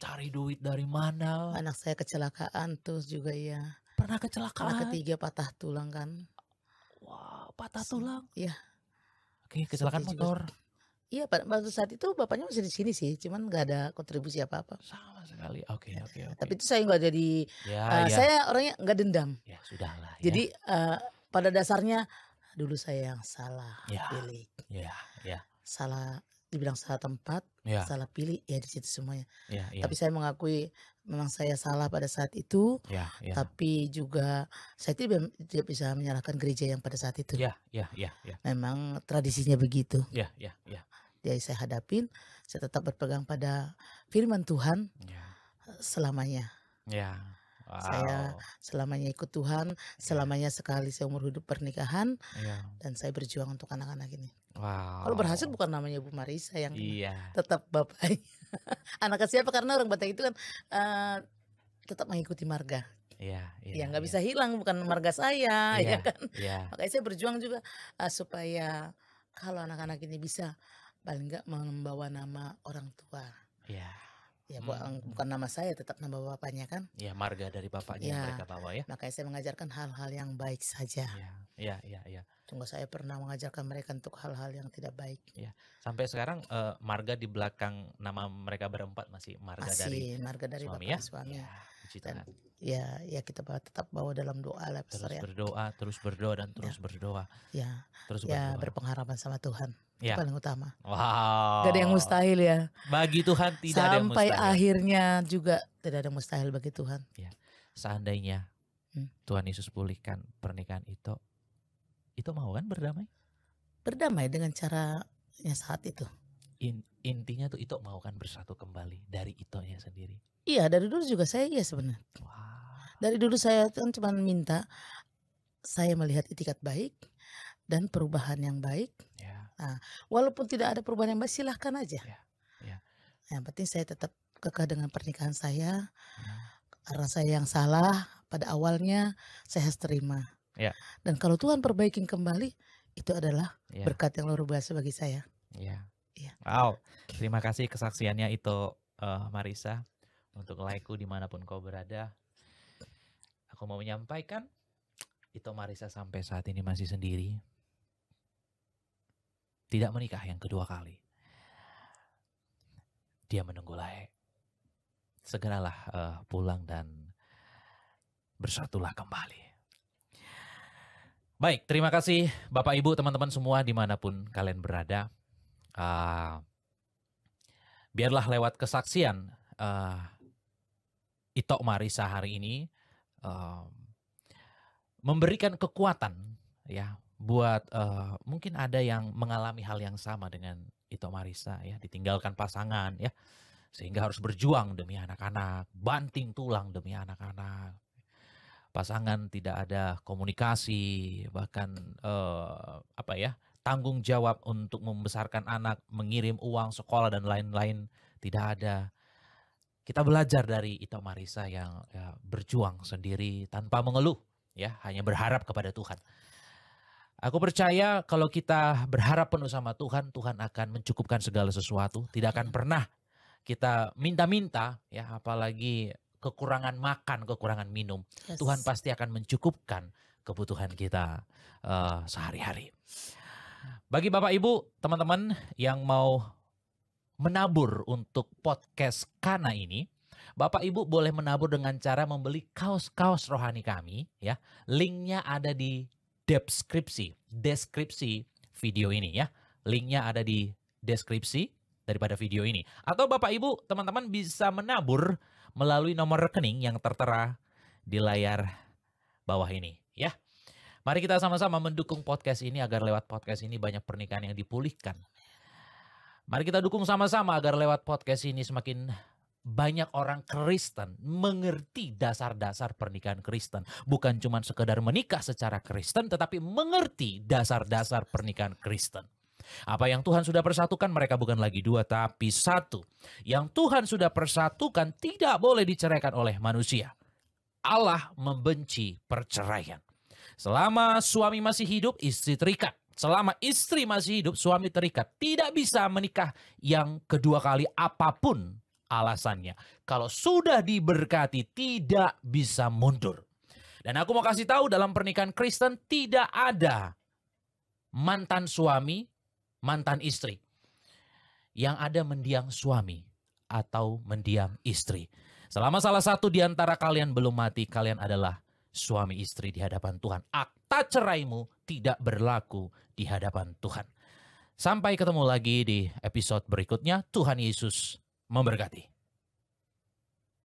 Cari duit dari mana? Anak saya kecelakaan terus juga ya. Pernah kecelakaan. Anak ketiga patah tulang kan patah tulang. Iya. Oke, kecelakaan Sampai motor. Iya, pada waktu saat itu bapaknya masih di sini sih, cuman nggak ada kontribusi apa-apa. Sama sekali. Oke, okay, ya, oke, okay, oke. Okay. Tapi itu saya nggak jadi ya, uh, ya. saya orangnya nggak dendam. Ya, sudahlah. Ya. Jadi ya. uh, pada dasarnya dulu saya yang salah ya. pilih. Iya, iya. Salah dibilang salah tempat, ya. salah pilih ya di situ semuanya. Ya, ya. Tapi saya mengakui memang saya salah pada saat itu, ya, ya. tapi juga saya tidak, tidak bisa menyalahkan gereja yang pada saat itu. Ya, ya, ya, ya. Memang tradisinya begitu. Ya, ya, ya. Jadi saya hadapin, saya tetap berpegang pada firman Tuhan ya. Eh, selamanya. Ya. Wow. Saya selamanya ikut Tuhan, iya. selamanya sekali saya umur hidup pernikahan, yeah. dan saya berjuang untuk anak-anak ini. Wow. Kalau berhasil bukan namanya Bu Marisa yang yeah. tetap bapaknya. <laughs> anak siapa karena orang Batak itu kan uh, tetap mengikuti marga. Iya, iya. Ya nggak ya. bisa hilang bukan marga saya, <laughs> ya, ya kan. Ya. Makanya saya berjuang juga uh, supaya kalau anak-anak ini bisa paling nggak membawa nama orang tua. Iya ya hmm, hmm. bukan nama saya tetap nama bapaknya kan ya marga dari bapaknya ya, yang mereka bawa ya makanya saya mengajarkan hal-hal yang baik saja ya ya ya, ya. tunggu saya pernah mengajarkan mereka untuk hal-hal yang tidak baik ya sampai sekarang uh, marga di belakang nama mereka berempat masih marga masih, dari marga dari suami bapak ya suami ya, dan, ya ya kita tetap bawa dalam doa lah terus ya. berdoa terus berdoa dan ya. terus ya. berdoa ya terus ya berpengharapan sama Tuhan Ya. Itu paling utama. Wow. Gak ada yang mustahil ya. Bagi Tuhan tidak Sampai ada yang mustahil. Sampai akhirnya juga tidak ada yang mustahil bagi Tuhan. Ya. Seandainya hmm. Tuhan Yesus pulihkan pernikahan itu, itu mau kan berdamai? Berdamai dengan cara caranya saat itu. In, intinya tuh itu mau kan bersatu kembali dari itonya sendiri. Iya dari dulu juga saya iya sebenarnya. Wow. Dari dulu saya kan cuma minta saya melihat itikat baik dan perubahan yang baik Nah, walaupun tidak ada perubahan yang baik silahkan aja. Yeah. Yeah. Yang penting saya tetap kekeh dengan pernikahan saya. Yeah. Karena saya yang salah pada awalnya saya harus terima. Yeah. Dan kalau Tuhan perbaikin kembali itu adalah yeah. berkat yang luar biasa bagi saya. Yeah. Yeah. Wow, terima kasih kesaksiannya itu uh, eh, Marisa untuk laiku dimanapun kau berada. Aku mau menyampaikan itu Marisa sampai saat ini masih sendiri tidak menikah yang kedua kali. Dia menunggu Lae. Segeralah uh, pulang dan bersatulah kembali. Baik, terima kasih Bapak Ibu, teman-teman semua dimanapun kalian berada. Uh, biarlah lewat kesaksian uh, Itok Marisa hari ini uh, memberikan kekuatan ya buat uh, mungkin ada yang mengalami hal yang sama dengan Ito Marisa ya, ditinggalkan pasangan ya, sehingga harus berjuang demi anak-anak, banting tulang demi anak-anak. Pasangan tidak ada komunikasi, bahkan uh, apa ya, tanggung jawab untuk membesarkan anak, mengirim uang sekolah dan lain-lain tidak ada. Kita belajar dari Ito Marisa yang ya, berjuang sendiri tanpa mengeluh ya, hanya berharap kepada Tuhan. Aku percaya kalau kita berharap penuh sama Tuhan, Tuhan akan mencukupkan segala sesuatu. Tidak akan iya. pernah kita minta-minta, ya, apalagi kekurangan makan, kekurangan minum. Yes. Tuhan pasti akan mencukupkan kebutuhan kita uh, sehari-hari. Bagi Bapak Ibu, teman-teman yang mau menabur untuk podcast Kana ini, Bapak Ibu boleh menabur dengan cara membeli kaos-kaos rohani kami ya. Linknya ada di deskripsi, deskripsi video ini ya. Linknya ada di deskripsi daripada video ini. Atau Bapak Ibu, teman-teman bisa menabur melalui nomor rekening yang tertera di layar bawah ini ya. Mari kita sama-sama mendukung podcast ini agar lewat podcast ini banyak pernikahan yang dipulihkan. Mari kita dukung sama-sama agar lewat podcast ini semakin banyak orang Kristen mengerti dasar-dasar pernikahan Kristen. Bukan cuma sekedar menikah secara Kristen, tetapi mengerti dasar-dasar pernikahan Kristen. Apa yang Tuhan sudah persatukan mereka bukan lagi dua tapi satu. Yang Tuhan sudah persatukan tidak boleh diceraikan oleh manusia. Allah membenci perceraian. Selama suami masih hidup, istri terikat. Selama istri masih hidup, suami terikat. Tidak bisa menikah yang kedua kali apapun alasannya. Kalau sudah diberkati tidak bisa mundur. Dan aku mau kasih tahu dalam pernikahan Kristen tidak ada mantan suami, mantan istri. Yang ada mendiang suami atau mendiang istri. Selama salah satu di antara kalian belum mati, kalian adalah suami istri di hadapan Tuhan. Akta ceraimu tidak berlaku di hadapan Tuhan. Sampai ketemu lagi di episode berikutnya. Tuhan Yesus memberkati.